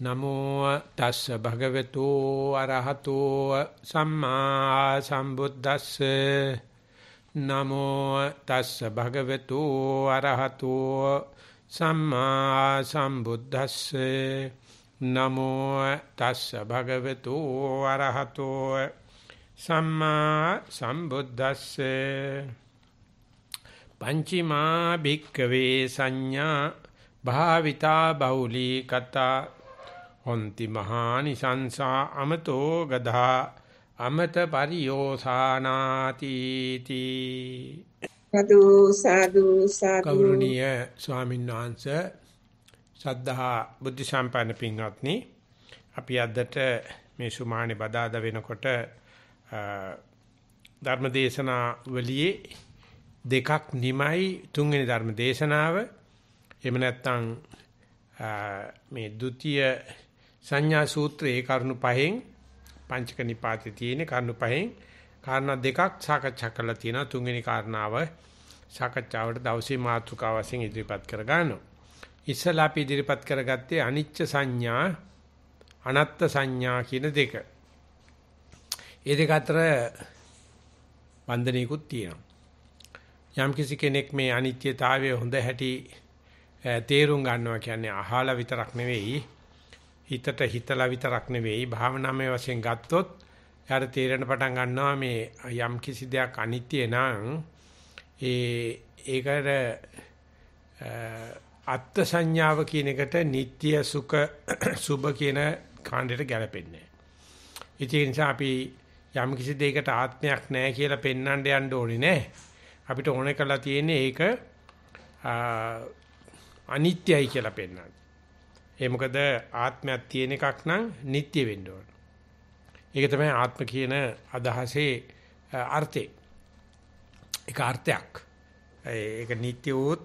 නමෝ තස්ස භගවතු අරහතෝ සම්මා සම්බුද්දස්ස නමෝ තස්ස භගවතු අරහතෝ සම්මා සම්බුද්දස්ස නමෝ තස්ස භගවතු අරහතෝ සම්මා සම්බුද්දස්ස පංචිමා භික්කවේ සංඥා භාවිතා බෞලී කතා honti mahani sansa amato gadha amata pariyosanaati ti සාදු සාදු සාදු කෞරුණීය ස්වාමීන් වහන්සේ සද්ධා බුද්ධ සම්පන්න පින්වත්නි අපි අදට මේ සුමානේ බදාද වෙනකොට ධර්ම දේශනා වලියේ දෙකක් නිමයි තුන්වෙනි ධර්ම දේශනාව එහෙම නැත්නම් මේ ဒုတိ ය සංඥා සූත්‍රයේ කරුණු පහෙන් පංචක නිපාතේ තියෙන කරුණු පහෙන් කාරණා දෙකක් සාකච්ඡා කරලා තියෙනවා තුන්වෙනි කාරණාව සාකච්ඡාවට දවසේ මාතෘකාව වශයෙන් ඉදිරිපත් කර ගන්නවා. ඉස්සලා අපි ඉදිරිපත් කරගත්තේ අනිච්ච සංඥා අනත්ත් සංඥා කියන දෙක. ඒ දෙක අතර බන්ධනයකුත් තියෙනවා. යම් කිසි කෙනෙක් මේ අනිත්‍යතාවය හොඳ හැටි තේරුම් ගන්නවා කියන්නේ අහලා විතරක් නෙවෙයි හිතට හිතලා විතරක් නෙවෙයි භාවනාවේ වශයෙන් ගත්තොත් යාට තේරෙන පටන් ගන්නවා මේ යම් කිසි දෙයක් අනිත්‍ය නම් ඒ ඒකට අත්ත් සංඥාව කියන එකට නিত্য සුඛ සුභ කියන කාණ්ඩයට ගැලපෙන්නේ නැහැ. ඒ නිසා අපි යම් කිසි දෙයකට ආත්මයක් නැහැ කියලා පෙන්වන්න යන්න ඕනේ නෑ. අපිට ඕනේ කරලා තියෙන්නේ ඒක අනිත්‍යයි කියලා පෙන්වන්න. ඒ මොකද ආත්මයක් තියෙන එකක් නම් නිට්ටය වෙන්න ඕන. ඒක තමයි ආත්ම කියන අදහසේ අර්ථය. ඒක අර්ථයක්. ඒක නිට්ටය වූත්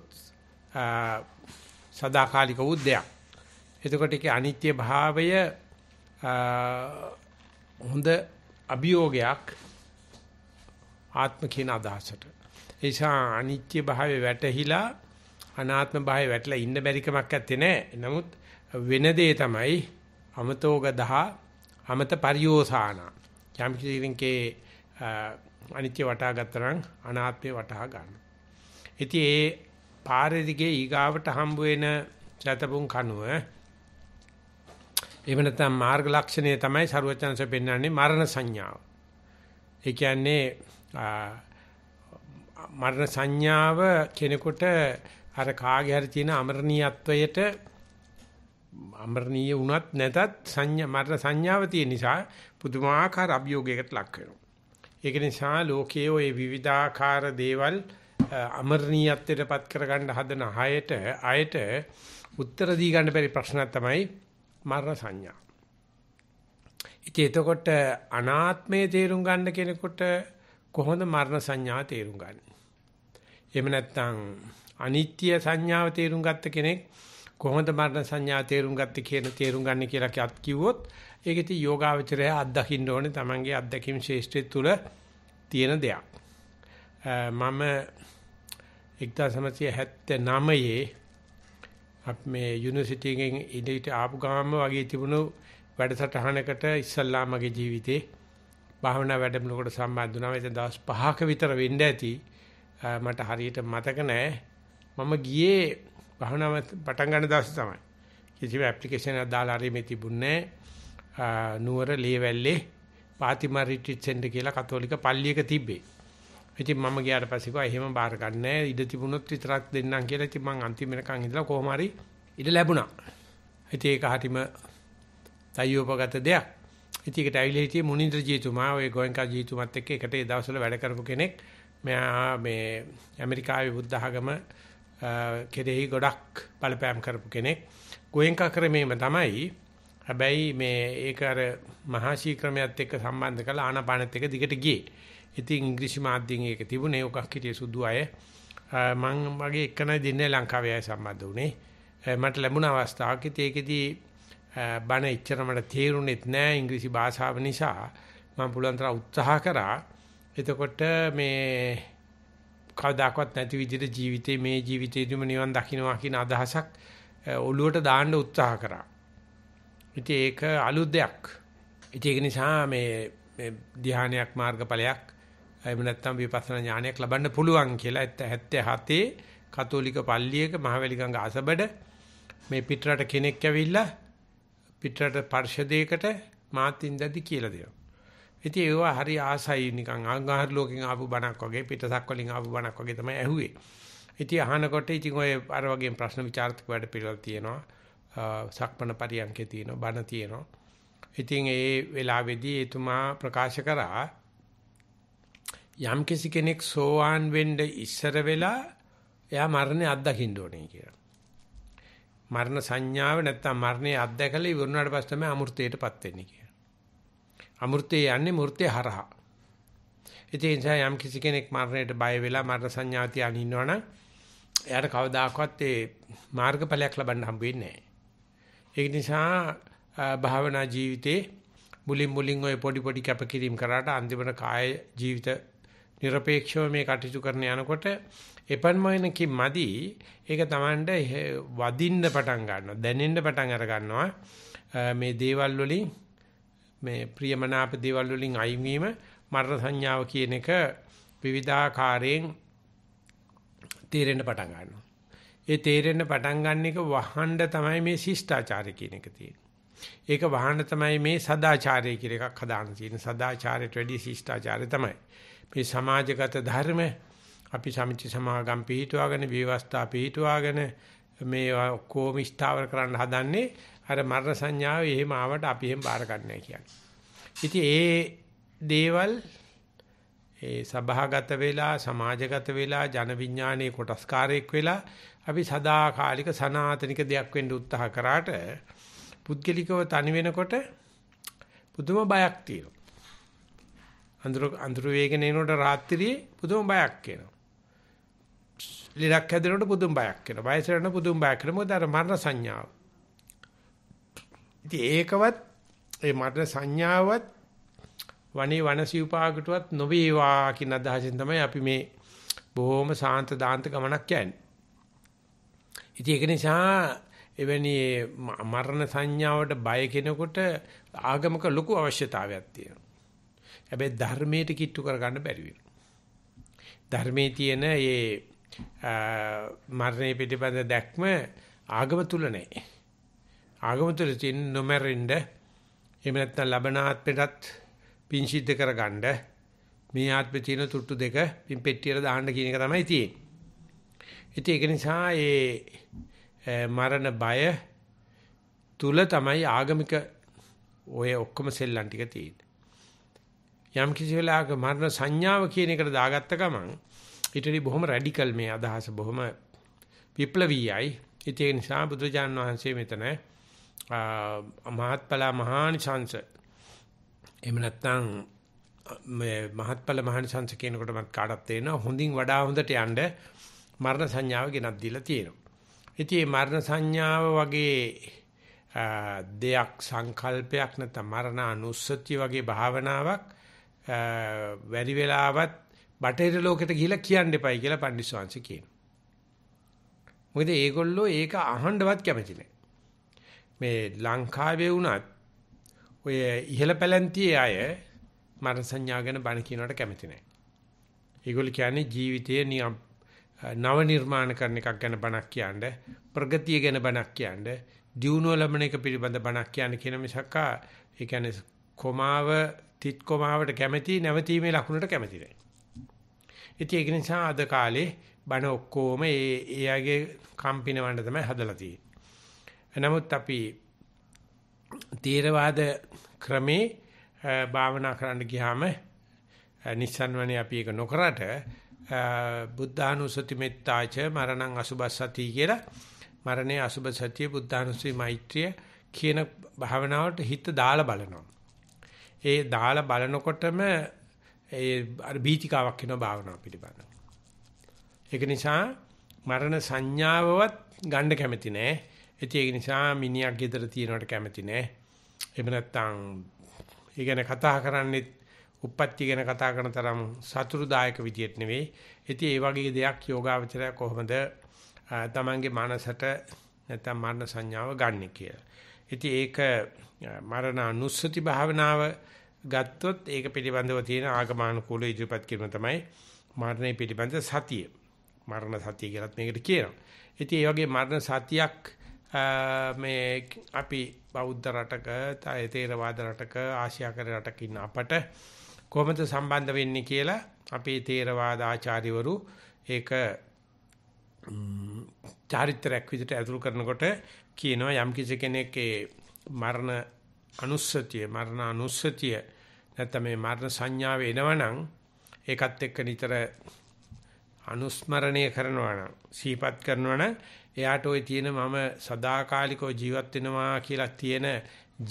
සදාකාලික වූ දෙයක්. එතකොට ඒකේ අනිත්‍ය භාවය හොඳ අභියෝගයක් ආත්ම කියන අදහසට. ඒසා අනිත්‍ය භාවය වැටහිලා අනාත්ම භාවය වැටලා ඉන්න බැරිකමක් ඇත්තේ නැහැ. නමුත් වෙන දේ තමයි අමතෝග දහ අමත පරියෝසාන යම් කෙනෙක්ගේ අනිත්‍ය වටහා ගත්තනම් අනාත්මය වටහා ගන්න. ඉතින් ඒ පාරේ දිගේ ඊගාවට හම්බ වෙන සතපුන් කනුව එහෙම නැත්නම් මාර්ග ලක්ෂණය තමයි ਸਰවචනස පෙන්වන්නේ මරණ සංඥාව. ඒ කියන්නේ මරණ සංඥාව කෙනෙකුට අර කාගේ හරි තියෙන අමරණීයත්වයට අමරණීය වුණත් නැතත් සංඥා මර සංඥාව තියෙන නිසා පුදුමාකාර අභියෝගයකට ලක් වෙනවා. ඒක නිසා ලෝකයේ ওই විවිධාකාර දේවල් අමරණීයත්වයටපත් කරගන්න හදන හයට අයට උත්තර දී ගන්න බැරි ප්‍රශ්නක් තමයි මර සංඥා. ඉතින් එතකොට අනාත්මය තේරුම් ගන්න කෙනෙකුට කොහොමද මරණ සංඥා තේරුම් ගන්නේ? එහෙම නැත්නම් අනිත්‍ය සංඥාව තේරුම් ගත්ත කෙනෙක් කොහොමද මරණ සංඥා තේරුම් ගත්තේ කියන තේරුම් ගන්න කියලා කියත් කිව්වොත් ඒක ඉතින් යෝගාවචරය අත්දකින්න ඕනේ Tamange අත්දැකීම් ශේෂ්ත්‍රය තුල තියෙන දෙයක්. මම 1979 අපේ යුනිවර්සිටි එකෙන් ඉදිරියට ආපු ගාම වගේ තිබුණු වැඩසටහනකට ඉස්සල්ලා මගේ ජීවිතේ භාවනා වැඩමුළුවකට සම්බන්ධ වුණා. ඒක දවස් 5ක විතර වෙන්න ඇති. මට හරියට මතක නෑ. මම ගියේ භාවනාව පටන් ගන්න දවසේ තමයි. කිසිම ඇප්ලිකේෂන් එකක් දාලා හරි මේ තිබුණේ නුවර ලේවැල්ලේ පාතිමා රිට්‍රීට් සෙන්ටර් කියලා කතෝලික පල්ලියක තිබ්බේ. ඉතින් මම ගියාට පස්සේ කිව්වා එහෙම බාර ගන්න නැහැ. ඉඩ තිබුණොත් විතරක් දෙන්නම් කියලා. ඉතින් මං අන්තිම වෙනකන් ඉඳලා කොහොම හරි ඉඩ ලැබුණා. ඉතින් ඒක හරිම තයියෝපගත දෙයක්. ඉතින් ඒකට ඇවිල්ලා හිටියේ මුනින්ද්‍ර ජීතුමා ඔය ගෝයන්කා ජීතුමත් එක්ක එකට ඒ දවස්වල වැඩ කරපු කෙනෙක්. මෙයා මේ ඇමරිකාවේ බුද්ධ ආගම කෙරෙහි ගොඩක් බලපෑම් කරපු කෙනෙක්. ගෝයන්කා ක්‍රමේම තමයි. හැබැයි මේ ඒක අර මහාශී ක්‍රමයට එක්ක සම්බන්ධ කරලා ආනාපානෙත් එක්ක දිගට ගියේ. ඉතින් ඉංග්‍රීසි මාධ්‍යයෙන් ඒක තිබුණේ ඔකක් හිටියේ සුදු අය. මම වගේ එකනයි දෙන්නේ ලංකාවේ අය සම්බන්ධ වුණේ. මට ලැබුණ අවස්ථාවක ඒකෙදී බණ එච්චර මට තේරුණෙත් නෑ ඉංග්‍රීසි භාෂාව නිසා. මම පුළුවන් තරම් උත්සාහ කරා. එතකොට මේ කවදාකවත් නැති විදිහට ජීවිතේ මේ ජීවිතේදීම නිවන් දකින්නවා කියන අදහසක් ඔළුවට දාන්න උත්සාහ කරා. ඉතින් ඒක අලුත් දෙයක්. ඉතින් ඒක නිසා මේ මේ ධානයක් මාර්ගඵලයක් එහෙම නැත්නම් විපස්සනා ඥානයක් ලබන්න පුළුවන් කියලා 77 කතෝලික පල්ලියක මහවැලිගඟ අසබඩ මේ පිටරට කෙනෙක් ඇවිල්ලා පිටරට පර්ෂදයකට මාත් ඉඳද්දි කියලා දෙනවා. ඉතින් ඒවා හරි ආසයි නිකන් ආගාර ලෝකෙන් ආපු බණක් වගේ පිටසක් වලින් ආපු බණක් වගේ තමයි ඇහුවේ. ඉතින් අහනකොට ඉතින් ඔය අර වගේම ප්‍රශ්න විචාරක වැඩ පිළිවෙල තියෙනවා. සක්මණ පරියන්කේ තියෙනවා බණ තියෙනවා. ඉතින් ඒ වෙලාවේදී එතුමා ප්‍රකාශ කරා යම් කිසි කෙනෙක් සෝවාන් වෙන්න ඉස්සර වෙලා එයා මරණය අත්දකින්න ඕනේ කියලා. මරණ සංඥාව නැත්තම් මරණය අත්දැකලා ඉවරුණාට පස්සේ තමයි අමෘතයටපත් වෙන්නේ කියලා. අමෘතේ යන්නේ මෘතේ හරහා. ඒ නිසා යම් කිසි කෙනෙක් මරණයට බය වෙලා මරණ සංඥාව තියාගෙන ඉන්නවනම් එයාට කවදාකවත් ඒ මාර්ගඵලයක් ලබන්න හම්බ වෙන්නේ නැහැ. ඒ නිසා භාවනා ජීවිතේ මුලින් මුලින් ওই පොඩි පොඩි කැපකිරීම් කරාට අන්තිමට කාය ජීවිත নিরপেক্ষව මේ කටයුතු කරන යනකොට එපන්මයන්කින් මදි ඒක Tamanට වදින්න පටන් ගන්නවා දැනෙන්න පටන් අර ගන්නවා මේ දේවල් වලින් මේ ප්‍රියමනාප දේවල් වලින් අයින් වීම මරණ සංඥාව කියන එක විවිධාකාරයෙන් තේරෙන්න පටන් ගන්නවා. ඒ තේරෙන්න පටන් ගන්න එක වහන්න තමයි මේ ශිෂ්ටාචාරය කියන එක තියෙන්නේ. ඒක වහන්න තමයි මේ සදාචාරය කියන එකක් හදාන්න තියෙන්නේ. සදාචාරයට වැඩි ශිෂ්ටාචාරය තමයි. මේ සමාජගත ධර්ම අපි සමිති සමාගම් පිහිටුවාගෙන විවස්ථා පිහිටුවාගෙන මේ කොමිස්තාවර කරන්න හදන්නේ අර මරණ සංඥාව එහෙම ආවට අපි එහෙම බාර ගන්නෑ කියන්නේ. ඉතින් ඒ දේවල් ඒ සභාගත වෙලා සමාජගත වෙලා ජන විඥානයේ කොටස්කාරයක් වෙලා අපි සදාකාලික සනාතනික දෙයක් වෙන්න උත්සාහ කරාට පුද්ගලිකව තනි වෙනකොට පුදුම බයක් තියෙනවා. අඳුර අඳුර වේගෙන එනකොට රාත්‍රියේ පුදුම බයක් එනවා. ලිරක් හැදෙනකොට පුදුම බයක් එනවා. වයසට යනකොට පුදුම බයක් එනවා. මොකද අර මරණ සංඥාව. ඉතින් ඒකවත් ඒ මට සංඥාවත් වනේ වනසීපාකටවත් නොවේවා කියන අදහසෙන් තමයි අපි මේ බොහොම සාන්ත දාන්ත ගමනක් යන්නේ. ඉතින් ඒක නිසා එවැනි මරණ සංඥාවට බය කෙනකොට ආගමක ලොකු අවශ්‍යතාවයක් තියෙනවා. හැබැයි ධර්මයට කිට්ටු කරගන්න බැරි වෙනවා. ධර්මයේ තියෙන මේ මරණය පිටිපස්ස දැක්ම ආගම තුල නැහැ. ආගම තුළ තියෙන නොමැරෙන්න එහෙම නැත්නම් ලබන ආත්මෙටත් පින් සිද්ධ කරගන්න මේ ආත්මේ තියෙන තුට්ටු දෙක පින් පෙට්ටියට දාන්න කියන එක තමයි තියෙන්නේ. ඉතින් ඒක නිසා ඒ මරණ බය තුල තමයි ආගමික ඔය ඔක්කොම සෙල්ලම් ටික තියෙන්නේ. යම් කිසි වෙලාවක මරණ සංඥාව කියන එකට දාගත්ත ගමන් ඊටදී බොහොම රැඩිකල් මේ අදහස බොහොම විප්ලවීයයි. ඉතින් ඒ නිසා බුදුජාන් වහන්සේ මෙතන මහත්ඵලා මහානිසංස එහෙම නැත්නම් මේ මහත්ඵල මහානිසංස කියනකොට මත් කාටත් තේරෙනවා හොඳින් වඩා හොඳට යන්න මරණ සංඥාව ගෙනත් දීලා තියෙනවා. ඉතින් මේ මරණ සංඥාව වගේ දෙයක් සංකල්පයක් නැත්නම් මරණ අනුස්සතිය වගේ භාවනාවක් වැඩි වෙලාවත් බටහිර ලෝකෙට ගිහිලා කියන්න එපයි කියලා පන්දිස්වාංශ කියනවා. මොකද ඒගොල්ලෝ ඒක අහන්නවත් කැමති නැහැ. මේ ලංකාවේ වුණත් ඔය ඉහළ පැලැන්තියේ අය මරණ සංඥා ගැන බණ කියනවට කැමති නැහැ. ඒගොල්ලෝ කියන්නේ ජීවිතයේ නියම් නව නිර්මාණ කරන එකක් ගැන බණක් කියන්නේ, ප්‍රගතිය ගැන බණක් කියන්නේ, දියුණුව ලබන එක පිළිබඳ බණක් කියන්නේ කියන මිසක් ඒ කියන්නේ කොමාව තිත් කොමාවට කැමති නැවතීමේ ලකුණට කැමති නැහැ. ඉතින් ඒක නිසා අද කාලේ බණ ඔක්කොම ඒ එයාගේ කම්පිනවන්න තමයි හදලා තියෙන්නේ. නමුත් අපි තේරවාද ක්‍රමේ භාවනා කරන්න ගියාම නිස්සන්වනේ අපි ඒක නොකරට බුද්ධානුසති මෙත්තාච මරණං අසුබස්සති කියලා මරණේ අසුබ සතිය බුද්ධානුසති මෛත්‍රිය කියන භාවනාවට හිත දාලා බලනවා. ඒ දාලා බලනකොටම ඒ අර බීතිකාවක් වෙනවා භාවනාව පිළිබඳව. ඒක නිසා මරණ සංඥාවවත් ගන්න කැමති නෑ. ඒක නිසා මිනිහා ගෙදර තියනවට කැමති නෑ. එහෙම නැත්නම් ඒ ගැන කතා කරන්නේ උප්පත්ති ගැන කතා කරන තරම් සතුරුදායක විදියට නෙවෙයි. ඉතින් ඒ වගේ දෙයක් යෝගාවචරය කොහොමද තමන්ගේ මනසට නැත්නම් මරණ සංඥාව ගන්න කියලා. ඉතින් ඒක මරණ අනුස්සති භාවනාව ගත්තොත් ඒක පිළිබඳව තියෙන ආගමානුකූල ඉදිරිපත් කිරීම තමයි මරණය පිළිබඳ සතිය. මරණ සතිය කියලත් මේකට කියනවා. ඉතින් ඒ වගේ මරණ සතියක් මේ අපි බෞද්ධ රටක, තේරවාද රටක, ආසියාකර රටක ඉන්න අපට කොහොමද සම්බන්ධ වෙන්නේ කියලා අපේ තේරවාද ආචාර්යවරු ඒක චාරිත්‍රාක් විදිහට ඇතුළු කරනකොට කියනවා යම් කිසි කෙනෙක් මරණ අනුස්සතිය මරණ අනුස්සතිය නැත්නම් මේ මරණ සංඥාව එනවනම් ඒකත් එක්ක නිතර අනුස්මරණය කරනවා නම් සිහිපත් කරනවා නම් එයාට ওই තියෙන මම සදාකාලිකව ජීවත් වෙනවා කියලා තියෙන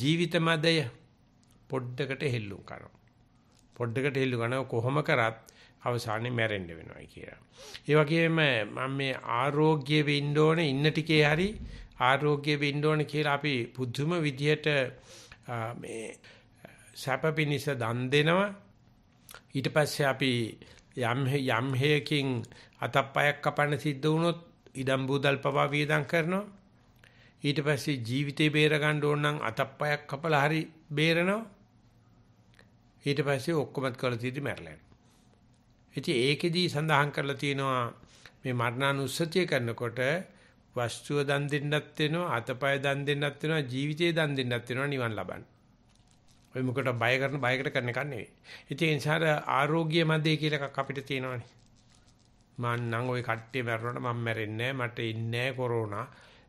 ජීවිතමදය පොඩ්ඩකට හෙල්ලුම් කරනවා. පොඩ්ඩකට හෙල්ලු කරනවා කොහොම කරත් අවසානයේ මැරෙන්න වෙනවා කියලා. ඒ වගේම මම මේ ආරෝග්‍ය වෙන්න ඕනේ ඉන්න ටිකේ හරි ආරෝග්‍ය වෙන්න ඕනේ කියලා අපි පුදුම විදියට මේ සැප පිණිස දන් දෙනවා. ඊට පස්සේ අපි යම් යම් හේකින් අතප්පයක් කපන්න සිද්ධ වුණොත් ඉදම් බූදල් පවා වියදම් කරනවා. ඊට පස්සේ ජීවිතේ බේර ගන්න ඕන නම් අතප්පයක් කපලා හරි බේරනවා. ඊට පස්සේ ඔක්කොමත් කරලා තියෙදි මැරලා යනවා. ඉතින් ඒකෙදී සඳහන් කරලා තියෙනවා මේ මරණානුස්සතිය කරනකොට වස්තුව දන් දෙන්නත් වෙනවා අතපය දන් දෙන්නත් වෙනවා ජීවිතේ දන් දෙන්නත් වෙනවා නිවන් ලබන්න. ඔය මොකට බය කරන බයකට කරන එකක් නෙවෙයි. ඉතින් ඒ නිසා ආරෝග්‍ය මැදේ කියලා එකක් අපිට තියෙනවානේ. මං නම් ওই කට්ටිය මැරුණාට මම මැරෙන්නේ නැහැ මට ඉන්නේ නැහැ කොරෝනා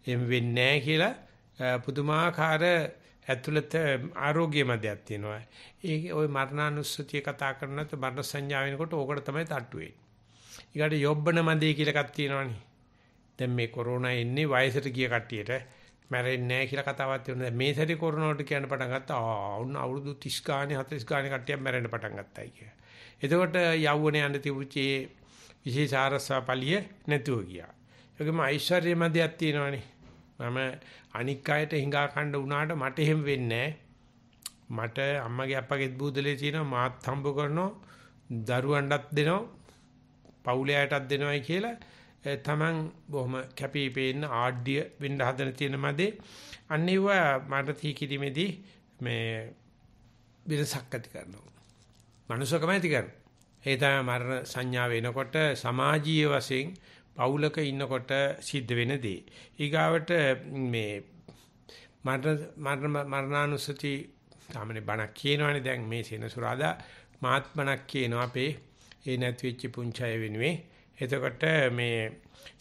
එහෙම වෙන්නේ නැහැ කියලා පුදුමාකාර ඇතුළත ආරෝග්‍ය මැදයක් තියෙනවා. ඒ ওই මරණානුස්සතිය කතා කරනත් මරණ සංඥා වෙනකොට ඕකට තමයි තට්ටු වෙන්නේ. ඊගාට යොබ්බන මැදේ කියලා එකක් තියෙනවනේ. දැන් මේ කොරෝනා එන්නේ වයසට ගිය කට්ටියට මැරෙන්නේ නැහැ කියලා කතාවක් තියෙනවා. දැන් මේ සැරේ කොරෝනාවට කියන්න පටන් ගත්තා. ආ උන් අවුරුදු 30 ගානේ 40 ගානේ කට්ටියක් මැරෙන්න පටන් ගත්තයි කිය. එතකොට යව්වනේ යන්න තිබුච්චේ විශේෂ ආරස්සා පළිය නැතුව ගියා. ඒකම ඓශ්වර්ය මැදයක් තියෙනවනේ. මම අනික් අයට හිඟා කණ්ඩ වුණාට මට එහෙම වෙන්නේ මට අම්මගේ අප්පගේත් බූදලේ තියෙනවා මාත් හම්බ කරනවා දරුවන්ටත් දෙනවා පවුලයටත් දෙනවයි කියලා තමන් බොහොම කැපිපේන ආඩ්‍ය වෙන්න හදන තියෙන මැදේ අන්න ඒවා මට තී කිරීමේදී මේ වෙනසක් ඇති කරනවා. මනුෂ්‍යකම ඇති කරනවා. ඒ තමයි මරණ සංඥාව එනකොට සමාජීය වශයෙන් පවුලක ඉන්නකොට සිද්ධ වෙන දේ. ඊගාවට මේ මරණ මරණානුසති සාමාන්‍ය බණක් කියනවනේ දැන් මේ සෙනසුරාදා මාත්මණක් කියනවා අපේ ඒ නැති වෙච්ච පුංචය වෙනුවේ. එතකොට මේ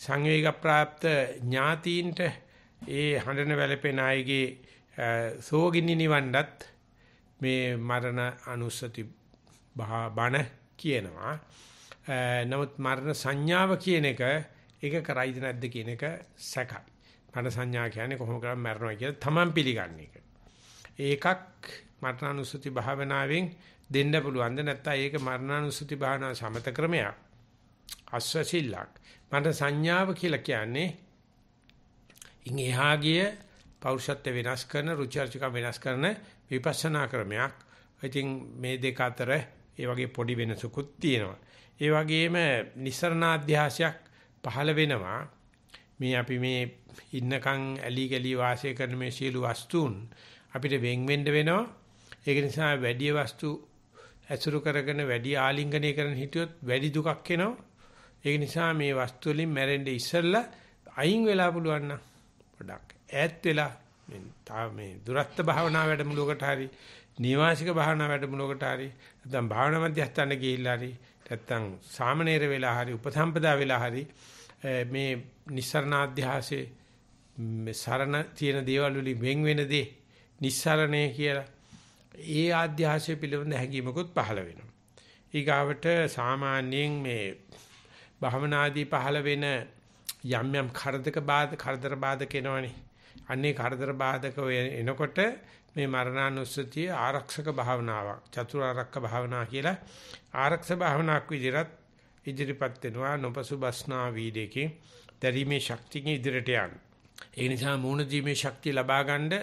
සංවේග ප්‍රාප්ත ඥාතීන්ට ඒ හඬන වැළපෙන අයගේ සෝගින්නි නිවන්නත් මේ මරණ අනුස්සති බණ කියනවා. නමුත් මරණ සංඥාව කියන එක ඒක කරයිද නැද්ද කියන එක සැකයි. මරණ සංඥා කියන්නේ කොහොම කරා මරනවා කියලා තමන් පිළිගන්න එක. ඒකක් මරණානුස්සති භාවනාවෙන් දෙන්න පුළුවන්ද නැත්නම් ඒක මරණානුස්සති භාවනාව සමත ක්‍රමයක්. අස්වසිල්ලක්. මරණ සංඥාව කියලා කියන්නේ ඉංගහා ගිය පෞරුෂත්ව වෙනස් කරන රුචර්චක වෙනස් කරන විපස්සනා ක්‍රමයක්. ඉතින් මේ දෙක අතර ඒ වගේ පොඩි වෙනසකුත් තියෙනවා. ඒ වගේම නිස්සරණාධ්‍යාසයක් පහළ වෙනවා. මේ අපි මේ ඉන්නකම් ඇලි ගලි වාසය කරන මේ සියලු වස්තුන් අපිට වෙන් වෙන්න වෙනවා. ඒක නිසා වැඩි වස්තු ඇසුරු කරගෙන වැඩි ආලිංගනය කරන හිටියොත් වැඩි දුකක් එනවා. ඒක නිසා මේ වස්තු වලින් මැරෙන්න ඉස්සෙල්ලා අයින් වෙලා පුළුවන් නම් පොඩක් ඈත් වෙලා මේ තා මේ දුරස්ත භාවනා වැඩමුළුවකට හරි නිවාසික භාවනා වැඩමුළුවකට හරි නැත්නම් භාවනා මධ්‍යස්ථාන ගිහිල්ලා හරි නැත්නම් සාමණේර වෙලා හරි උපසම්පදා වෙලා හරි මේ නිස්සරණාධ්‍යාසයේ මේ සරණ තියෙන දේවල් වලින් වෙන් වෙන දේ නිස්සරණය කියලා ඒ ආධ්‍යාසය පිළිබඳ හැඟීමකුත් පහළ වෙනවා. ඊගාවට සාමාන්‍යයෙන් මේ භවනාදී පහළ වෙන යම් යම් කරදක බාධ කරදර බාධක එනවනේ. අන්නේ කරදර බාධක එනකොට මේ මරණානුස්සතිය ආරක්ෂක භාවනාවක් චතුරාර්යක භාවනා කියලා ආරක්ෂක භාවනාවක් විදිහට ඉදිරිපත් වෙනවා නොපසුබස්නා වීදේකේ දැරීමේ ශක්තියකින් ඉදිරියට යන්න. ඒ නිසා මූණ දීමේ ශක්තිය ලබා ගන්න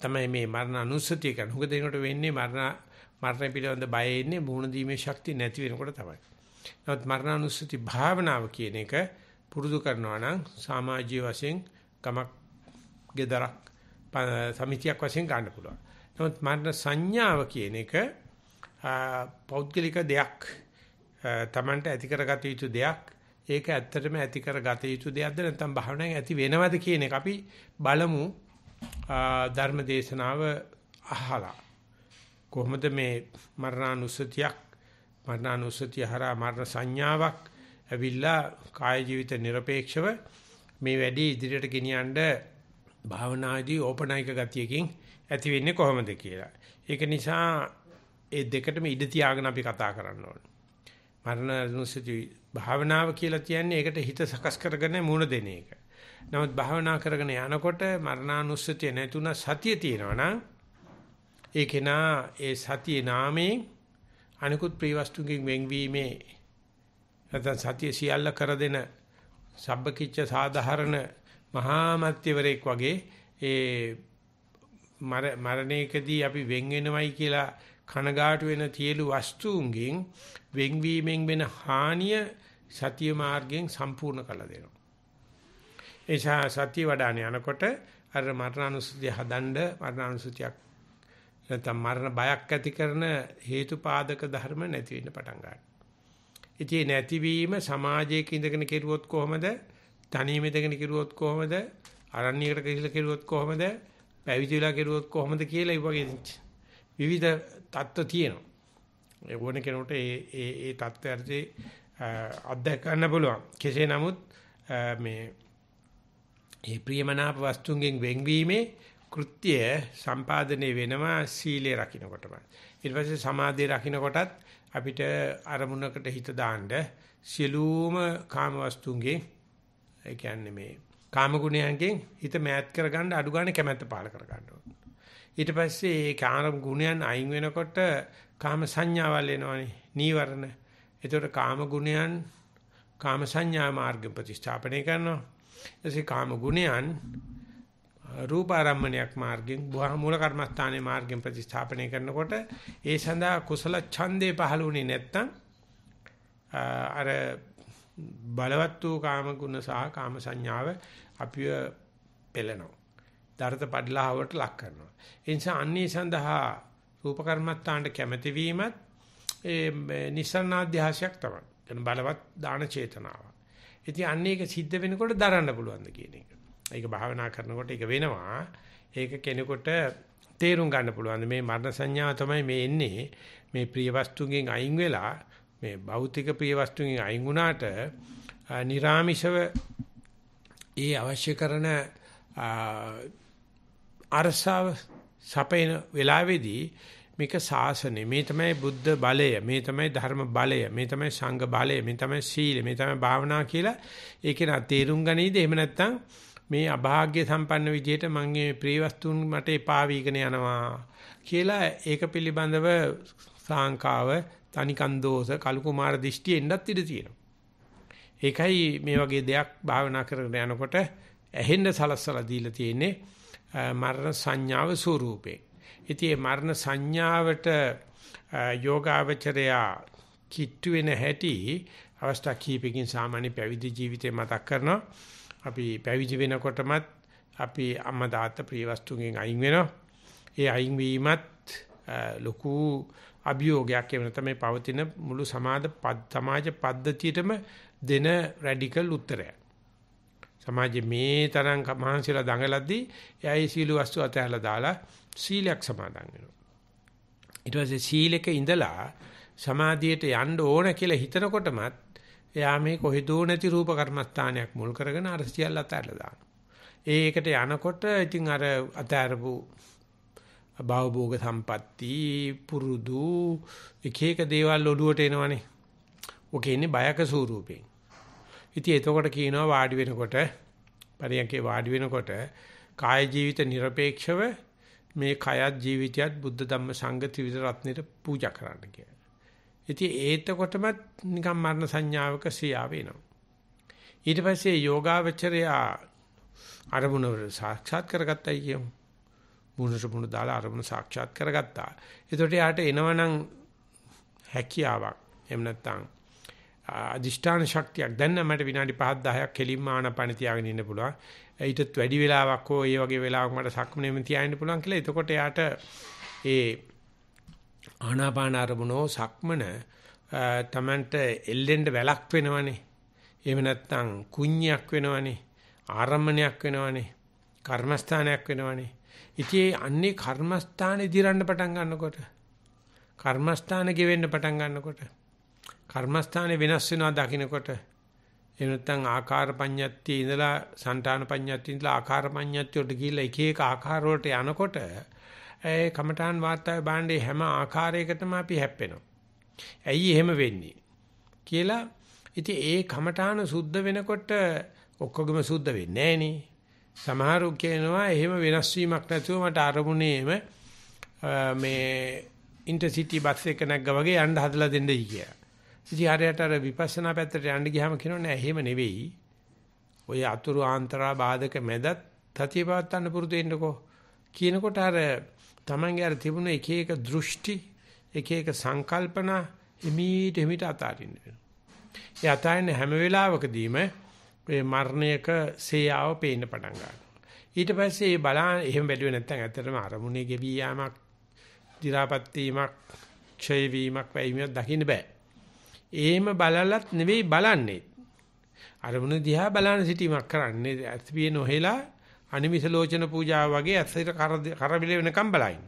තමයි මේ මරණ අනුස්සතිය කරන. හුඟ දෙනකොට වෙන්නේ මරණ මරණය පිළිබඳ බය එන්නේ මූණ දීමේ ශක්තිය නැති වෙනකොට තමයි. නමුත් මරණ අනුස්සති භාවනාව කියන එක පුරුදු කරනවා නම් සමාජීය වශයෙන් කමක් gedarak සමිතියක් වශයෙන් ගන්න පුළුවන්. නමුත් මරණ සංඥාව කියන එක පෞද්ගලික දෙයක් Tamanට ඇති කරගත යුතු දෙයක්. ඒක ඇත්තටම ඇති කරගත යුතු දෙයක්ද නැත්නම් භාවනාවෙන් ඇති වෙනවද කියන එක අපි බලමු ධර්ම දේශනාව අහලා. කොහොමද මේ මරණානුස්සතියක් මරණානුස්සතිය හරහා මරණ සංඥාවක් ඇවිල්ලා කාය ජීවිත নিরপেক্ষව මේ වැඩි ඉදිරියට ගෙනියන්න භාවනාදී ඕපනායක ගතියකින් ඇති වෙන්නේ කොහොමද කියලා. ඒක නිසා ඒ දෙකටම ඉඩ තියාගෙන අපි කතා කරන්න ඕනේ. මරණනුස්සති භාවනාව කියලා කියන්නේ ඒකට හිත සකස් කරගෙන මුණ දෙන එක. නමුත් භාවනා කරගෙන යනකොට මරණානුස්සතිය නැතුණ සතිය තියෙනවනම් ඒක නා ඒ සතියේ නාමයෙන් අනිකුත් ප්‍රීවස්තුන්ගෙන් වෙන්වීමේ නැත්නම් සතිය සියල්ල කර දෙන සබ්බකිච්ච සාධාරණ මහා මැතිවරයෙක් වගේ ඒ මරණයකදී අපි වෙන් වෙනවයි කියලා කනගාටු වෙන තියලු වස්තුන්ගෙන් වෙන්වීමෙන් වෙන හානිය සතිය මාර්ගයෙන් සම්පූර්ණ කළ දෙනවා. එසා සතිය වඩාන යනකොට අර මරණානුස්සතිය හදන්න මරණානුස්සතියක් නැත්නම් මරණ බයක් ඇති කරන හේතුපාදක ධර්ම නැති වෙන්න පටන් ගන්නවා. ඉතින් නැතිවීම සමාජයක ඉඳගෙන කෙරුවොත් කොහොමද? තනියම ඉඳගෙන කෙරුවොත් කොහොමද? අරණ්‍යයකට ගිහිල්ලා කෙරුවොත් කොහොමද? පැවිදි වෙලා කෙරුවොත් කොහොමද කියලා ඒ වගේ විවිධ தত্ত্ব තියෙනවා. ඒ වුණ කෙනෙකුට ඒ ඒ ඒ தත්ත්වයන්දී අත්දැක ගන්න පුළුවන්. කෙසේ නමුත් මේ මේ ප්‍රියමනාප වස්තුන්ගෙන් වෙන්වීමේ කෘත්‍ය සම්පාදනය වෙනවා සීලය රකින්නකොටම. ඊට පස්සේ සමාධිය රකින්නකොටත් අපිට අරමුණකට හිත දාන්න සියලුම කාම වස්තුන්ගේ ඒ කියන්නේ මේ කාම ගුණයන්ගෙන් හිත මෑත් කරගන්න අඩු ගන්න කැමැත්ත පාල කරගන්න ඕනේ. ඊට පස්සේ ඒ කාම ගුණයන් අයින් වෙනකොට කාම සංඥාවල් එනවනේ නීවරණ. ඒතකොට කාම ගුණයන් කාම සංඥා මාර්ග ප්‍රතිස්ථාපනය කරනවා. එසේ කාම ගුණයන් රූපාරම්මණයක් මාර්ගෙන් මූල කර්මස්ථානයේ මාර්ගෙන් ප්‍රතිස්ථාපනය කරනකොට ඒ සඳහා කුසල ඡන්දේ පහළ වුණේ නැත්නම් අර බලවත් වූ කාම ගුණ සහ කාම සංඥාව අපිව පෙළනවා. ධර්ත පඩලාවට ලක් කරනවා. ඒ නිසා අන්නේ සඳහා රූප කර්මත්තාන්ට කැමැති වීමත් ඒ නිසන්නාධ්‍යාසයක් තමයි. කියන බලවත් දාන චේතනාව. ඉතින් අන්න ඒක සිද්ධ වෙනකොට දරන්න පුළුවන් ද කියන එක. ඒක භාවනා කරනකොට ඒක වෙනවා. ඒක කෙනෙකුට තේරුම් ගන්න පුළුවන්. මේ මරණ සංඥාව තමයි මේ එන්නේ. මේ ප්‍රිය වස්තුන්ගෙන් අයින් වෙලා මේ භෞතික ප්‍රිය වස්තුන්ගෙන් අයින් වුණාට නිර්ාමිෂව ඒ අවශ්‍ය කරන අරසාව සපේන වෙලාවේදී මේක සාසනෙ මේ තමයි බුද්ධ බලය මේ තමයි ධර්ම බලය මේ තමයි සංඝ බලය මේ තමයි සීල මේ තමයි භාවනා කියලා ඒකේ නා තේරුම් ගනීද එහෙම නැත්නම් මේ අභාග්‍ය සම්පන්න විදියට මම මේ ප්‍රිය වස්තුන් මට එපා වීගෙන යනවා කියලා ඒක පිළිබඳව සාංකාව තනිකන් දෝෂ, කලු කුමාර දිෂ්ටි එන්නත් ඉඩ තියෙනවා. ඒකයි මේ වගේ දෙයක් භාවනා කරගෙන යනකොට ඇහෙන්න සලස්සලා දීලා තියෙන්නේ මරණ සංඥාව ස්වරූපේ. ඉතින් මරණ සංඥාවට යෝගාවචරයා කිට්ටු වෙන හැටි අවස්ථා කීපකින් සාමාන්‍ය පැවිදි ජීවිතේ මතක් කරනවා. අපි පැවිදි වෙනකොටමත් අපි අම්මා තාත්තා ප්‍රිය වස්තුන්ගෙන් අයින් වෙනවා. ඒ අයින් වීමත් ලොකු අභියෝගයක් එහෙම නැත්නම් මේ පවතින මුළු සමාජ සමාජ පද්ධතියටම දෙන රැඩිකල් උත්තරයක්. සමාජයේ මේ තරම් මහන්සිලා දඟලද්දී එයා ඒ සීල වස්තු අතහැරලා දාලා සීලයක් සමාදන් වෙනවා. ඊට පස්සේ සීලක ඉඳලා සමාධියට යන්න ඕන කියලා හිතනකොටමත් එයා මේ කොහෙදෝ නැති රූප කර්මස්ථානයක් මුල් කරගෙන අර සියල්ල අතහැරලා දානවා. ඒකට යනකොට ඉතින් අර අතහැරපු භවභෝග සම්පatti පුරුදු එක එක දේවල් ඔළුවට එනවනේ. ඔකේ ඉන්නේ බයක ස්වරූපයෙන්. ඉතින් එතකොට කියනවා වාඩි වෙනකොට පරියන්කේ වාඩි වෙනකොට කාය ජීවිත নিরপেক্ষව මේ කයත් ජීවිතයත් බුද්ධ ධම්ම සංඝ ත්‍රිවිධ රත්නෙට පූජා කරන්න කියලා. ඉතින් ඒතකොටමත් නිකම් මරණ සංඥාවක සියාව එනවා. ඊට පස්සේ යෝගාවචරයා අරමුණ සාක්ෂාත් කරගත්තයි කියමු. මුණට මුණ දාලා අරමුණ සාක්ෂාත් කරගත්තා. ඒතකොට යාට එනවනම් හැකියාවක් එහෙම නැත්නම් අදිෂ්ඨාන ශක්තියක් දැන් නම් මට විනාඩි 5 10ක් කෙලින්ම ආනපන තියාගෙන ඉන්න පුළුවන්. ඊටත් වැඩි වෙලාවක් හෝ ඒ වගේ වෙලාවක් මට සක්මනේම තියාගෙන පුළුවන් කියලා. එතකොට යාට ඒ ආනාපාන අරමුණෝ සක්මන තමන්ට එල්ලෙන්න වැලක් වෙනවනේ. එහෙම නැත්නම් කුඤ්ඤයක් වෙනවනේ. ආරම්මණයක් වෙනවනේ. කර්මස්ථානයක් වෙනවනේ. ඉතින් අන්නේ කර්මස්ථානේ දිරන්න පටන් ගන්නකොට කර්මස්ථාන ගෙවෙන්න පටන් ගන්නකොට කර්මස්ථානේ වෙනස් වෙනවා දකින්නකොට එහෙම නැත්නම් ආකාර පඤ්ඤත්තිය ඉඳලා సంతාන පඤ්ඤත්තිය ඉඳලා ආකාර පඤ්ඤත්තියට ගිහිල්ලා එක එක ආකාර වලට යනකොට ඒ කමඨාන් වාර්තාවේ බාණ්ඩේ හැම ආකාරයකටම අපි හැප්පෙනවා. ඇයි එහෙම වෙන්නේ කියලා ඉතින් ඒ කමඨාන සුද්ධ වෙනකොට ඔක්කොගම සුද්ධ වෙන්නේ නැහනේ. සමහරු කියනවා එහෙම වෙනස් වීමක් නැතුව මට අරමුණේම මේ ඉන්ටර්සිටි බස් එක නැග්ගා වගේ යන්න හදලා දෙන්නයි කියලා. ඉතින් හරියට අර විපස්සනා පැත්තට යන්න ගියාම කියනවා නෑ එහෙම නෙවෙයි. ඔය අතුරු ආන්තරා බාධක මැදත් තතිය පවත්වන්න පුරුදු වෙන්නකෝ. කියනකොට අර Tamange අර තිබුණ එක එක දෘෂ්ටි, එක එක සංකල්පනා එමීට එමීට අතාරින්න වෙනවා. ඒ අතාරින්න හැම වෙලාවකදීම ඒ මරණයක සේයාව පේන්න පටන් ගන්නවා. ඊට පස්සේ ඒ බලා එහෙම බැලුවේ නැත්නම් ඇත්තටම අරමුණේ ගෙවි යාමක්, දි รา පත් වීමක්, ක්ෂය වීමක් වෙයිමියක් දකින්න බෑ. එහෙම බලලත් නෙවෙයි බලන්නේ. අරමුණ දිහා බලන සිටීමක් කරන්නේ ඇස්පියේ නොහෙලා අනිමිස ලෝචන පූජාව වගේ ඇස්සිර කරබිල වෙනකම් බලයින්.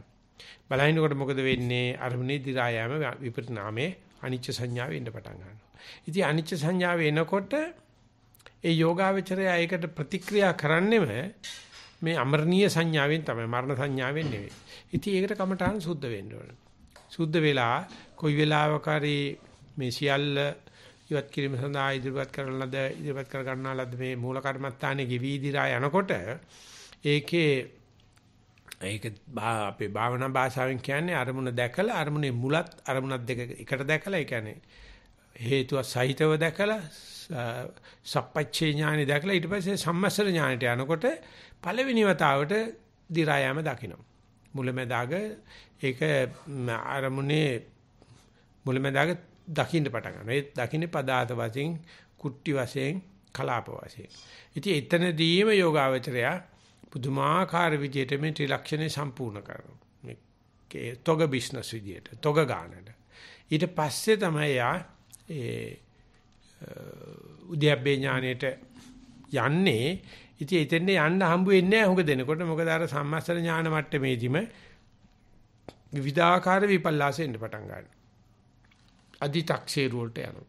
බලනකොට මොකද වෙන්නේ? අරමුණේ දි รา යාම විපරිණාමේ අනිච්ච සංඥාව එන්න පටන් ගන්නවා. ඉතින් අනිච්ච සංඥාව එනකොට ඒ යෝගාවචරය ඒකට ප්‍රතික්‍රියා කරන්නෙම මේ අමරණීය සංඥාවෙන් තමයි මරණ සංඥාවෙන් නෙවෙයි. ඉතින් ඒකට කමඨාන සුද්ධ වෙන්න ඕන. සුද්ධ වෙලා කොයි වෙලාවක මේ සියල්ල ඉවත් කිරීම සඳහා ඉදිරිපත් කරන ලද ඉදිරිපත් කර ගන්නා ලද මේ මූල කර්මත්තානේ ගෙවි දිරා යනකොට ඒකේ ඒක අපේ භාවනා භාෂාවෙන් කියන්නේ අරමුණ දැකලා අරමුණේ මුලත් අරමුණක් දෙක එකට දැකලා ඒ කියන්නේ හේතුව සහිතව දැකලා සප්පච්චේ ඥානෙ දැකලා ඊට පස්සේ සම්මස්සර ඥානෙට යනකොට පළවෙනි වතාවට දි รา යම දකිනවා. මුලැමැදාග ඒක අරමුණේ මුලැමැදාග දකින්න පටන් ගන්නවා. ඒ දකින්නේ පදාත වශයෙන්, කුට්ටි වශයෙන්, කලාප වශයෙන්. ඉතින් එතනදීම යෝගාවචරයා පුදුමාකාර විදියට මේ ත්‍රිලක්ෂණය සම්පූර්ණ කරනවා. මේ තොග බිස්නස් විදියට, තොග ගානට. ඊට පස්සේ තමයි යා ඒ උද්‍යප්පේ ඥානෙට යන්නේ. ඉතින් එතෙන්ට යන්න හම්බ වෙන්නේ නැහැ හොඟ දෙනකොට. මොකද අර සම්මස්තර ඥාන මට්ටමේදීම විවිධාකාර විපල්ලාස එන්න පටන් ගන්නවා. අදි taxeeru වලට යනවා.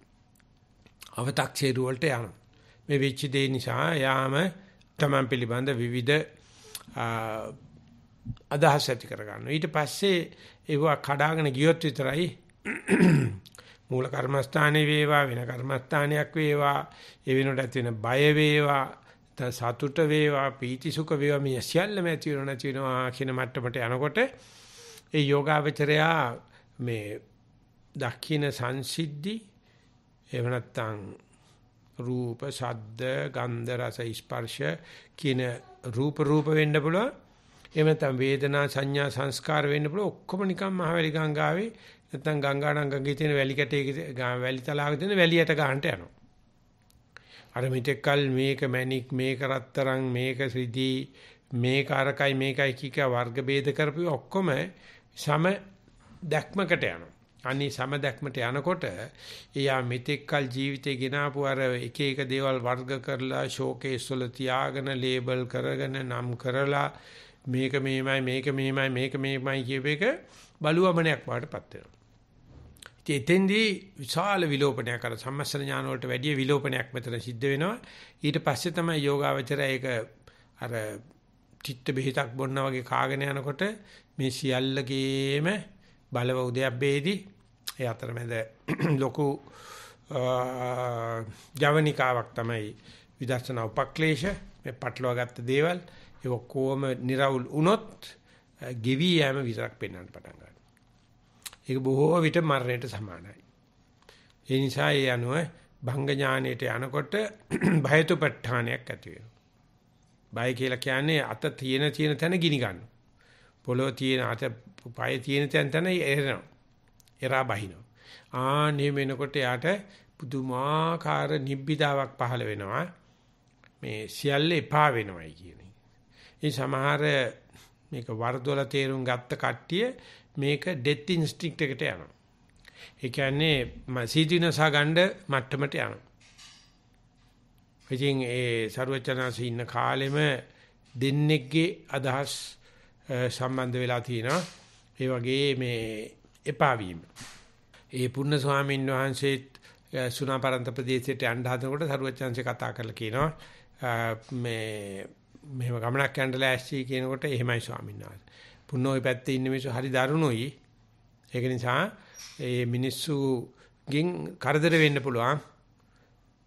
අව taxeeru වලට යනවා. මේ වෙච්ච දේ නිසා යාම තමන් පිළිබඳ විවිධ අදහස් ඇති කරගන්නවා. ඊට පස්සේ ඒවා කඩාගෙන ගියොත් විතරයි මූල කර්මස්ථානේ වේවා වෙන කර්මස්ථානයක් වේවා ඒ වෙනකොට ඇති වෙන බය වේවා සතුට වේවා පීති සුඛ වේවා මේ සියල්ලම ඇති වෙනවා නැති වෙනවා කියන මට්ටමට යනකොට ඒ යෝගාවචරයා මේ දක්ෂින සංසිද්ධි එහෙම නැත්නම් රූප ශබ්ද ගන්ධ රස ස්පර්ශ කියන රූප රූප වෙන්න පුළුවන් එහෙම නැත්නම් වේදනා සංඥා සංස්කාර වෙන්න පුළුවන් ඔක්කොම නිකන් මහවැලි ගංගාවේ නැත්නම් ගංගානම් ගඟේ තියෙන වැලි කැටේ වැලි තලාවේ තියෙන වැලියට ගහන්න යනවා. අර මිටෙකල් මේක මැණික් මේක රත්තරන් මේක රිදී මේක අරකයි මේකයි කික වර්ග ભેද කරපු ඔක්කොම සම දැක්මකට යනවා. අනි සම දැක්මට යනකොට එයා මෙතෙක්කල් ජීවිතේ ගෙනාපු අර එක එක දේවල් වර්ග කරලා ෂෝකේස් වල තියාගෙන ලේබල් කරගෙන නම් කරලා මේක මෙහෙමයි මේක මෙහෙමයි මේක මෙහෙමයි කියපේක බලුවමනයක් වාටපත් වෙනවා. එතෙන්දී විශාල විලෝපනයක් අර සම්මස්සන ඥාන වලට වැඩිය විලෝපනයක් මෙතන සිද්ධ වෙනවා. ඊට පස්සේ තමයි යෝගාවචරය ඒක අර චිත්ත බෙහෙතක් බොන්නා වගේ කාගෙන යනකොට මේ සියල්ලගේම බලව උදයබ්බේදී ඒ අතරමැද ලොකු ජවනිකාවක් තමයි විදර්ශනා උපක්ලේශ මේ පටලවාගත්ත දේවල් ඒ ඔක්කොම निराවුල් වුණොත් ගෙවි යෑම විතරක් පෙන්වන්න පටන් ගන්නවා. ඒක බොහෝ විට මරණයට සමානයි. ඒ නිසා ඒ අනුව භංග ඥානයට යනකොට භයතුපට්ඨානයක් ඇති වෙනවා. බය කියලා කියන්නේ අත තියෙන තියෙන තැන ගිනි ගන්න. පොළොව තියෙන අත පය තියෙන තැන තැන එරෙනවා. එරා බහිනවා. ආනේ වෙනකොට යාට පුදුමාකාර නිබ්බිදාවක් පහළ වෙනවා. මේ සියල්ල එපා වෙනවයි කියන්නේ. ඒ සමහර මේක වර්ධොල තේරුම් ගත්ත කට්ටිය මේක ඩෙත් ඉන්ස්ටින්ක්ට් එකට යනවා. ඒ කියන්නේ සීදීනසා ගන්න මට්ටමට යනවා. ඉතින් ඒ ਸਰවචනanse ඉන්න කාලෙම දෙන්නේගේ අදහස් සම්බන්ධ වෙලා තිනවා. ඒ වගේ මේ එපා වීම. ඒ පුණ්‍ය ස්වාමීන් වහන්සේත් සුණාපරන්ත ප්‍රදේශයට යන්න හදනකොට ਸਰවචනanse කතා කරලා කියනවා මේ මෙහෙම ගමනක් යන්න ලෑස්ති කියනකොට එහෙමයි ස්වාමීන් වහන්සේ. පුන්නෝයි පැත්තේ ඉන්න මිනිස්සු හරි දරුණුයි. ඒක නිසා ඒ මිනිස්සුගෙන් කරදර වෙන්න පුළුවන්.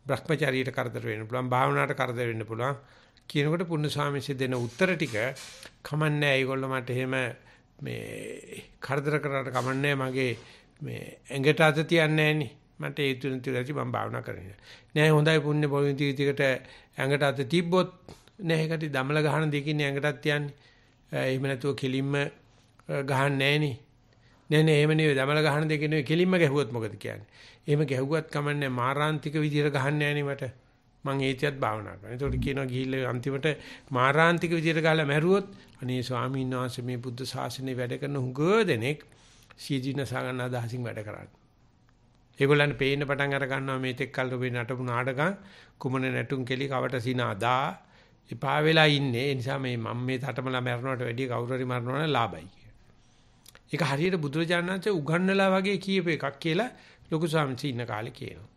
භ්‍රමචාරීට කරදර වෙන්න පුළුවන්. භාවනාවට කරදර වෙන්න පුළුවන්. කියනකොට පුණ්‍ය ස්වාමීන් දෙන උත්තර ටික කමන්නේ ඒගොල්ලෝ මට එහෙම මේ කරදර කරාට කමන්නේ මගේ මේ ඇඟට අත තියන්නේ නැහෙනි. මට ඒ තුන තුලදී මම භාවනා කරන්නේ. නෑ හොඳයි පුණ්‍ය පොවිති විදිහට ඇඟට අත තිබ්බොත් නෑ ඒකට දමල ගහන දෙකින් ඇඟටත් තියන්නේ. එහෙම නැතුව කෙලින්ම ගහන්නේ නැහෙනේ. නෑ නෑ එහෙම නෙවෙයි. දමල ගහන දෙක නෙවෙයි. කෙලින්ම ගැහුවොත් මොකද කියන්නේ? එහෙම ගැහුවත් කමන්නේ මාරාන්තික විදියට ගහන්නේ නැහෙනේ මට. මං ඒතියත් භාවනා කරනවා. ඒතකොට කියනවා ගිහිල්ලා අන්තිමට මාරාන්තික විදියට ගහලා මැරුවොත් අනේ ස්වාමීන් වහන්සේ මේ බුද්ධ ශාසනේ වැඩ කරන හුඟ දෙනෙක් සීදීනස ගන්න අදහසින් වැඩ කරන්නේ. ඒගොල්ලන් පේන්න පටන් අර ගන්නවා මේ තෙක් කල් ඔබේ නටපු නාටකම් කුමන නැටුම් කෙලි කවට සිනාදා එපා වෙලා ඉන්නේ. ඒ නිසා මේ මම මේ තටමලා මරනවට වැඩිය කවුරු හරි මරනවනම් ලාභයි කියලා. ඒක හරියට බුදුරජාණන් වහන්සේ උගන්වලා වගේ කියපු එකක් කියලා ලොකු සාමිචි ඉන්න කාලේ කියනවා.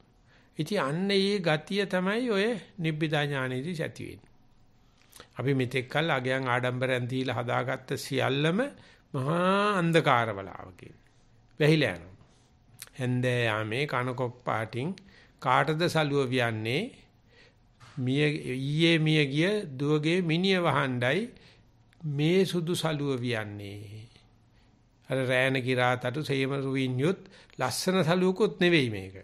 ඉතින් අන්න ඒ ගතිය තමයි ඔය නිබ්බිදා ඥානෙදී ඇති වෙන්නේ. අපි මෙතෙක් කල් අගයන් ආඩම්බරෙන් දීලා හදාගත්ත සියල්ලම මහා අන්ධකාරවලාවකින් වැහිලා යනවා. හැන්දෑ යාමේ කනකොප් පාටින් කාටද සලුව වියන්නේ මිය ඊයේ මිය ගිය දුවගේ මිනිය වහණ්ඩයි මේ සුදු සලුව වියන්නේ අර රෑන කිරාතට සේම රුවින්යුත් ලස්සන සලුවකුත් නෙවෙයි මේක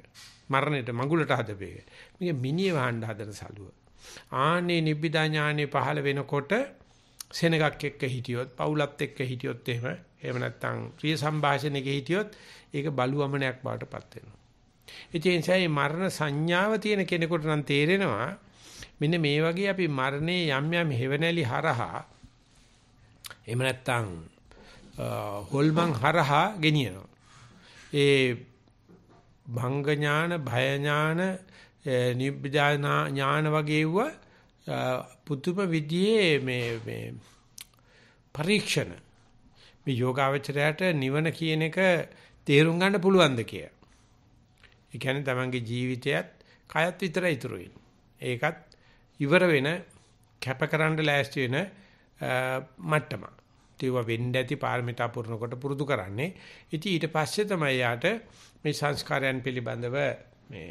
මරණයට මඟුලට හදපේ මේක මිනිය වහණ්ඩ හදන සලුව ආනේ නිබ්බිදා ඥානෙ පහළ වෙනකොට සෙනගක් එක්ක හිටියොත් පවුලත් එක්ක හිටියොත් එහෙම එහෙම නැත්නම් ප්‍රිය සම්භාෂණයක හිටියොත් ඒක බලුවමනයක් බවටපත් වෙනවා ඒ නිසා මේ මරණ සංඥාව තියෙන කෙනෙකුට නම් තේරෙනවා මෙන්න මේ වගේ අපි මරණේ යම් යම් හේවණලි හරහා එහෙම නැත්නම් හොල්මන් හරහා ගෙනියනවා. ඒ භංග ඥාන, භය ඥාන, නිබ්බජානා ඥාන වගේ වූ පුදුම විදියේ මේ මේ පරීක්ෂණ මේ යෝගාවචරයට නිවන කියන එක තේරුම් ගන්න පුළුවන්ද කියලා. ඒ කියන්නේ තමන්ගේ ජීවිතයත් කයත් විතරයි ඉතුරු ඒකත් ඉවර වෙන කැපකරන ලෑස්ති වෙන මට්ටම. ඒව වෙන්න ඇති පාරමිතා පුරන කොට පුරුදු කරන්නේ. ඉතින් ඊට පස්සේ තමයි යාට මේ සංස්කාරයන් පිළිබඳව මේ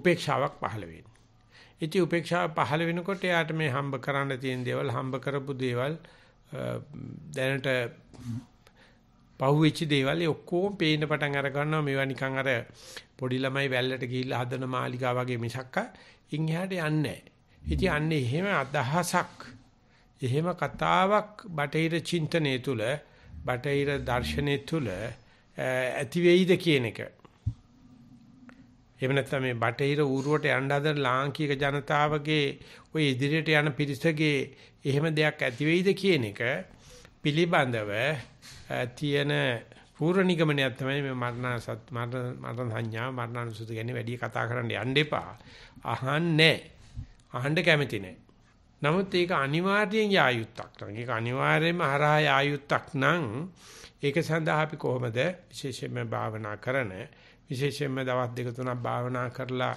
උපේක්ෂාවක් පහළ වෙන්නේ. ඉතින් උපේක්ෂාව පහළ වෙනකොට යාට මේ හම්බ කරන්න තියෙන දේවල් හම්බ කරපු දේවල් දැනට පහුවෙච්ච දේවල් ඔක්කොම පේන්න පටන් අර ගන්නවා මේවා නිකන් අර පොඩි ළමයි වැල්ලට ගිහිල්ලා හදන මාලිගා වගේ මිසක්ක ඉන් එහාට යන්නේ නැහැ. ඉතින් අන්නේ එහෙම අදහසක් එහෙම කතාවක් බටහිර චින්තනයේ තුල බටහිර දර්ශනයේ තුල ඇති වෙයිද කියන එක. එහෙම නැත්නම් මේ බටහිර ඌරුවට යන්න හදන ලාංකික ජනතාවගේ ওই ඉදිරියට යන පිරිසගේ එහෙම දෙයක් ඇති වෙයිද කියන එක පිළිබඳව තියෙන පූර්ව නිගමනයක් තමයි මේ මරණ සත් මරණ සංඥා මරණානුසුති ගැන වැඩි කතා කරන්න යන්න එපා. අහන්නේ අහන්න කැමති නැහැ. නමුත් ඒක අනිවාර්යෙන් යායුත්තක් නං. ඒක අනිවාර්යෙන්ම හරහා යායුත්තක් නං. ඒක සඳහා අපි කොහොමද විශේෂයෙන්ම භාවනා කරන විශේෂයෙන්ම දවස් දෙක තුනක් භාවනා කරලා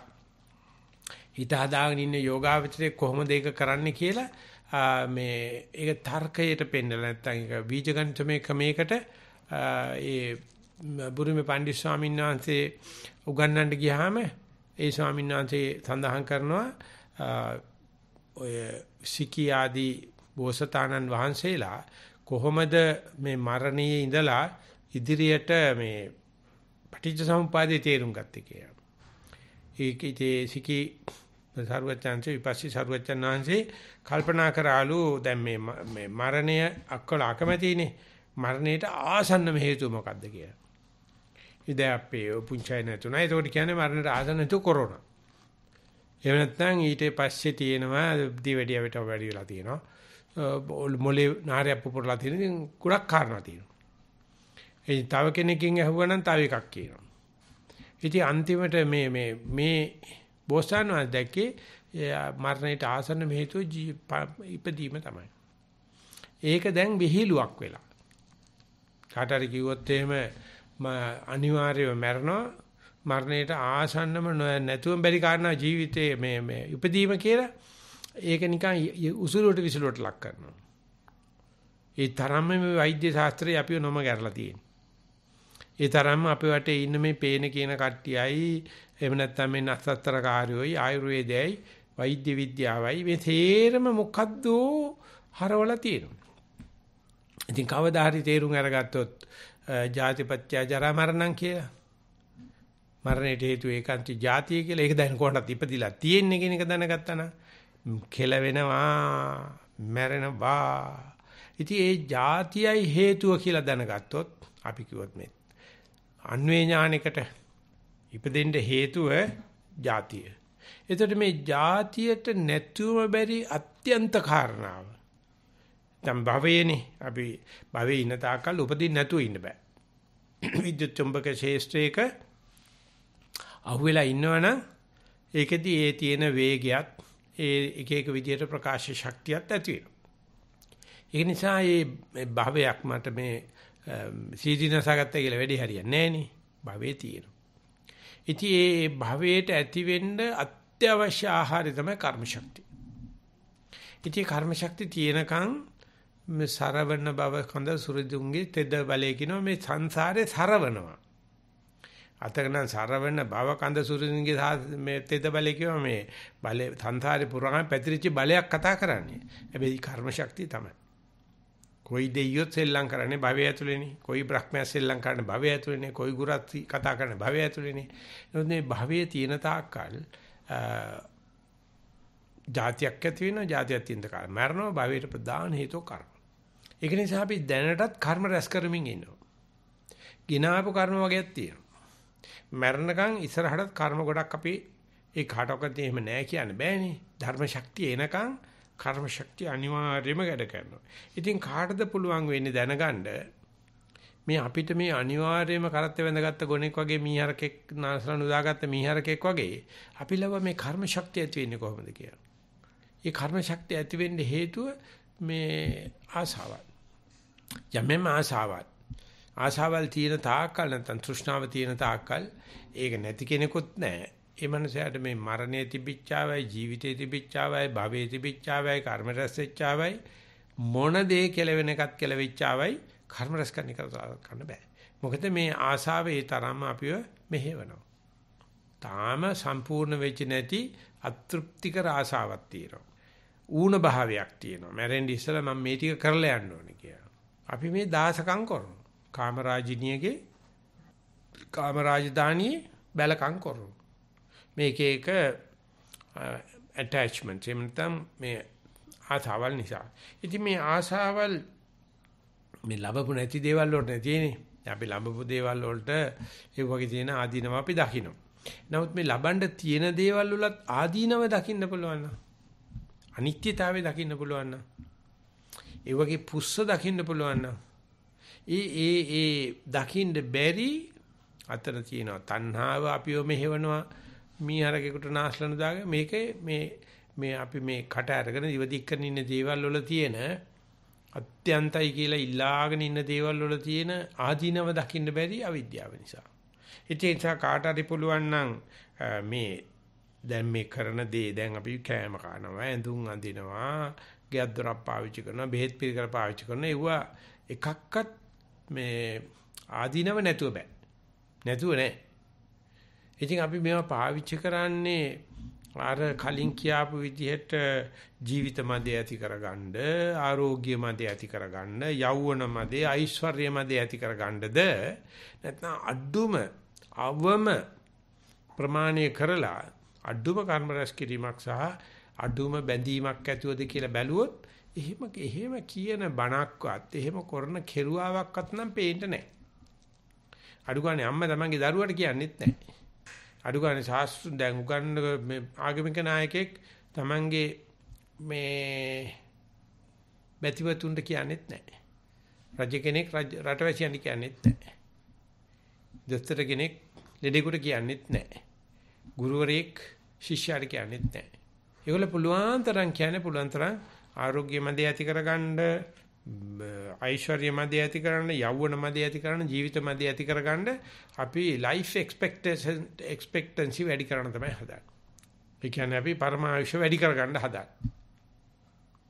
හිත හදාගෙන ඉන්න යෝගාවචරයේ කොහොමද ඒක කරන්නේ කියලා මේ ඒක තර්කයට පෙන්නලා නැත්නම් ඒක බීජගණිතමය ක්‍රමයකට ඒ බුරුමේ පණ්ඩිත ස්වාමීන් වහන්සේ උගන්වන්න ගියාම ඒ ස්වාමීන් වහන්සේ සඳහන් කරනවා ඔය සිකී ආදී බෝසතාණන් වහන්සේලා කොහොමද මේ මරණයේ ඉඳලා ඉදිරියට මේ පටිච්චසමුපාදයේ තේරුම් ගත්තේ කියලා. ඒක ඉතේ සිකී සර්වචන්ච විපස්සී සර්වචන් වහන්සේ කල්පනා කරාලු දැන් මේ මේ මරණය අක්කල අකමැතිනේ මරණයට ආසන්නම හේතුව මොකක්ද කියලා. විද්‍යාපේ පුංචයි නැතුණා. ඒකට කියන්නේ මරණට ආසන්න නැතු කොරෝනා. එහෙම නැත්නම් ඊට පස්සේ තියෙනවා දිවැඩියවට වැඩි වෙලා තියෙනවා. මොලේ නාරය පුපුරලා තියෙන ඉතින් ගොඩක් කාරණා තියෙනවා. ඒ තව කෙනකින් ඇහුවනම් තව එකක් කියනවා. ඉතින් අන්තිමට මේ මේ මේ බෝසතාණන් දැක්කේ මරණයට ආසන්න හේතුව ඉපදීම තමයි. ඒක දැන් විහිළුවක් වෙලා. කාට හරි කිව්වොත් එහෙම අනිවාර්යව මැරෙනවා. මරණයට ආසන්නම නැතුවම බැරි කාරණා ජීවිතයේ මේ මේ උපදීම කියලා ඒක නිකන් උසුරුවට විසුරුවට ලක් කරනවා. ඒ තරම්ම මේ වෛද්‍ය ශාස්ත්‍රය අපිව නොම ගැරලා තියෙනවා. ඒ තරම්ම අපේ වටේ ඉන්න මේ පේන කියන කට්ටියයි එහෙම නැත්නම් මේ නස්සත්තරකාරයෝයි ආයුර්වේදයයි වෛද්‍ය විද්‍යාවයි මේ තේරම මොකද්ද හරවලා තියෙනවා. ඉතින් කවදා හරි තේරුම් අරගත්තොත් ජාතිපත්‍ය ජරා මරණම් කියලා. මරණයට හේතු ඒකාන්ති ජාතිය කියලා. ඒක දැන් කොහොමද ඉපදිලා තියෙන්නේ කියන එක දැනගත්තා නම් කෙලවෙනවා, මැරෙනවා. ඉතින් ඒ ජාතියයි හේතුව කියලා දැනගත්තොත් අපි කිව්වොත් මේ අන්වේ ඥානයකට ඉපදෙන්න හේතුව ජාතිය. එතකොට මේ ජාතියට නැතුවම බැරි අත්‍යන්ත කාරණාව. නැත්නම් භවයේනේ අපි භවයේ ඉන තාක්කල් උපදින්න නැතුව ඉන්න බෑ. විද්‍යුත් චුම්බක ශේෂ්ත්‍රයක අහුවෙලා ඉන්නවනම් ඒකෙදි ඒ තියෙන වේගයත් ඒ එක එක විදියට ප්‍රකාශ ශක්තියත් ඇති වෙනවා. ඒ නිසා මේ භවයක් මට මේ සීදීනසගත්ත කියලා වැඩි හරියන්නේ නෑනේ. භවයේ තියෙනවා. ඉතින් ඒ භවයට ඇති වෙන්න අත්‍යවශ්‍ය ආහාරය තමයි කර්ම ශක්තිය. ඉතින් කර්ම ශක්තිය තියෙනකන් මේ සරවන බව කඳ සුරජුන්ගේ තෙද බලය කියනවා මේ සංසාරේ සරවනවා. අතකන සරවන බව කඳ සුරජුන්ගේ මේ තෙද බලය කියනවා මේ බලේ සංසාරේ පුරාම පැතිරිච්ච බලයක් කතා කරන්නේ. හැබැයි කර්ම ශක්තිය තමයි. කොයි දෙයියොත් සෙල්ලම් කරන්නේ භවය ඇතුළේනේ. කොයි බ්‍රහ්මයා සෙල්ලම් කරන භවය ඇතුළේනේ. කොයි ගුරත් කතා කරන භවය ඇතුළේනේ. නමුත් මේ භවයේ තියෙන තාක්කල් ජාතියක් ඇති වෙනවා ජාතියක් තියෙන කාල මරණව භවයට ප්‍රධාන හේතුව කර්ම. ඒක නිසා අපි දැනටත් කර්ම රැස් කරමින් ඉන්නවා. ගිනාපු කර්ම වගේක් තියෙනවා. මරණකම් ඉස්සරහට කර්ම ගොඩක් අපි ඒ කාටවත් එහෙම නෑ කියන්න බෑනේ. ධර්ම ශක්තිය එනකම් කර්ම ශක්තිය අනිවාර්යයෙන්ම වැඩ කරනවා. ඉතින් කාටද පුළුවන් වෙන්නේ දැනගන්න මේ අපිට මේ අනිවාර්යයෙන්ම කරත් වෙඳගත්ත ගොනෙක් වගේ මීහරකෙක් නාසලන උදාගත්ත මීහරකෙක් වගේ අපි ලව මේ කර්ම ශක්තිය ඇති වෙන්නේ කොහොමද කියලා. ඒ කර්ම ශක්තිය ඇති වෙන්න හේතුව මේ ආසාවයි. යමෙම ආශාවත් ආශාවල් තියෙන තාක්කල් නැත්නම් තෘෂ්ණාව තියෙන තාක්කල් ඒක නැති කෙනෙකුත් නැහැ. ඒ මනුස්සයාට මේ මරණයේ තිබිච්චාවයි ජීවිතයේ තිබිච්චාවයි භවයේ තිබිච්චාවයි කර්ම රැස්ෙච්චාවයි මොන දේ කෙලවෙන එකත් කෙලවෙච්චාවයි කර්ම රැස් කරන එක කරන්න බෑ. මොකද මේ ආශාව ඒ තරම්ම අපිව මෙහෙවනවා. තාම සම්පූර්ණ වෙච්ච නැති අතෘප්තිකර ආශාවක් තියෙනවා. ඌණ භාවයක් තියෙනවා. මැරෙන්න ඉස්සෙල්ලා මම මේ ටික කරලා යන්න ඕනේ කියලා. අපි මේ දාසකම් කරනවා. කාමරාජිනියගේ කාමරාජධානියේ බැලකම් කරනවා. මේක එක attachment එහෙම නැත්නම් මේ ආසාවල් නිසා. ඉතින් මේ ආසාවල් මේ ලැබපු නැති දේවල් වලට නැතිනේ. අපි ලැබපු දේවල් වලට ඒ වගේ තියෙන ආදීනව අපි දකිනවා. නමුත් මේ ලබන්න තියෙන දේවල් වලත් ආදීනව දකින්න පුළුවන් නම් අනිත්‍යතාවය දකින්න පුළුවන් නම් ඒ වගේ පුස්ස දකින්න පුළුවන් නම් ඒ ඒ ඒ දකින්න බැරි අතර තියෙනවා තණ්හාව අපිව මෙහෙවනවා මී හරකෙකුට නාස්ලන දාගෙන මේකේ මේ මේ අපි මේ කට අරගෙන ඉවදික් කරන ඉන්න දේවල් වල තියෙන අත්‍යන්තයි කියලා ඉල්ලාගෙන ඉන්න දේවල් වල තියෙන ආධිනව දකින්න බැරි අවිද්‍යාව නිසා. ඒ නිසා කාට හරි පුළුවන් නම් මේ දැන් මේ කරන දේ දැන් අපි කෑම කනවා ඇඳුම් අඳිනවා ගෙයක් දොරක් පාවිච්චි කරනවා බෙහෙත් පිළිකර පාවිච්චි කරනවා ඒවා එකක්වත් මේ ආධිනව නැතුව බෑ නැතුව නෑ ඉතින් අපි මේවා පාවිච්චි කරන්නේ අර කලින් කියාපු විදිහට ජීවිත මැදේ ඇති කරගන්න ආරෝග්‍ය මැදේ ඇති කරගන්න යෞවන මැදේ ඓශ්වර්ය මැදේ ඇති කරගන්නද නැත්නම් අඩුම අවම ප්‍රමාණය කරලා අඩුම කර්ම රැස් කිරීමක් සහ අඩුම බැඳීමක් ඇතුවද කියලා බැලුවොත් එහෙම එහෙම කියන බණක්වත් එහෙම කරන කෙරුවාවක්වත් නම් පේන්න නැහැ. අඩු ගානේ අම්මා තමන්ගේ දරුවට කියන්නෙත් නැහැ. අඩු ගානේ සාස්ත්‍රුන් දැන් උගන්න මේ ආගමික නායකයෙක් තමන්ගේ මේ බැතිවතුන්ට කියන්නෙත් නැහැ. රජ කෙනෙක් රටවැසියන්ට කියන්නෙත් නැහැ. දොස්තර කෙනෙක් ලෙඩෙකුට කියන්නෙත් නැහැ. ගුරුවරයෙක් ශිෂ්‍යයාට කියන්නෙත් නැහැ. ඒගොල්ල පුළුවන් තරම් කියන්නේ පුළුවන් තරම් ආෝග්‍ය මැද ඇති කරගන්න ඓශ්වර්ය මැද ඇති කරගන්න යෞවන මැද ඇති කරගන්න ජීවිත මැද ඇති කරගන්න අපි ලයිෆ් එක්ස්පෙක්ටේෂන් එක්ස්පෙක්ටන්සි වැඩි කරන්න තමයි හදන්නේ. ඒ කියන්නේ අපි පරමායුෂ වැඩි කරගන්න හදන්නේ.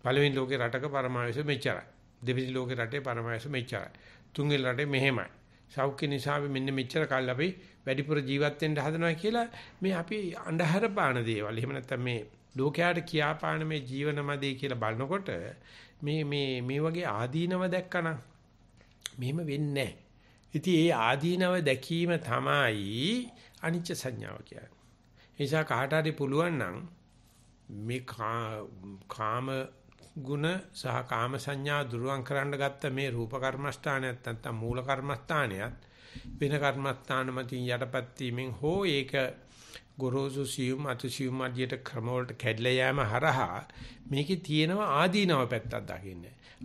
පළවෙනි ලෝකේ රටක පරමායුෂ මෙච්චරයි. දෙවෙනි ලෝකේ රටේ පරමායුෂ මෙච්චරයි. තුන්වෙනි රටේ මෙහෙමයි. සෞඛ්‍ය නිසා අපි මෙන්න මෙච්චර කාලෙ අපි වැඩිපුර ජීවත් වෙන්න හදනවා කියලා මේ අපි අඳුර පාන දේවල්. එහෙම නැත්නම් මේ ලෝකයාට කියාපාන මේ ජීවනමදේ කියලා බලනකොට මේ මේ මේ වගේ ආදීනව දැක්කනම් මෙහෙම වෙන්නේ නැහැ. ඉතින් ඒ ආදීනව දැකීම තමයි අනිච්ච සංඥාව කියන්නේ. නිසා කාට හරි පුළුවන් නම් මේ කාම ගුණ සහ කාම සංඥා දුරුවන් කරන්න ගත්ත මේ රූප කර්මස්ථානයත් නැත්නම් මූල කර්මස්ථානයත් වෙන කර්මස්ථාන මතින් යටපත් වීමෙන් හෝ ඒක ගොරෝසු සියුම් අතිසියුම් අධියට ක්‍රමවලට කැඩලා යෑම හරහා මේකේ තියෙනවා ආදීනව පැත්තක් දකින්න.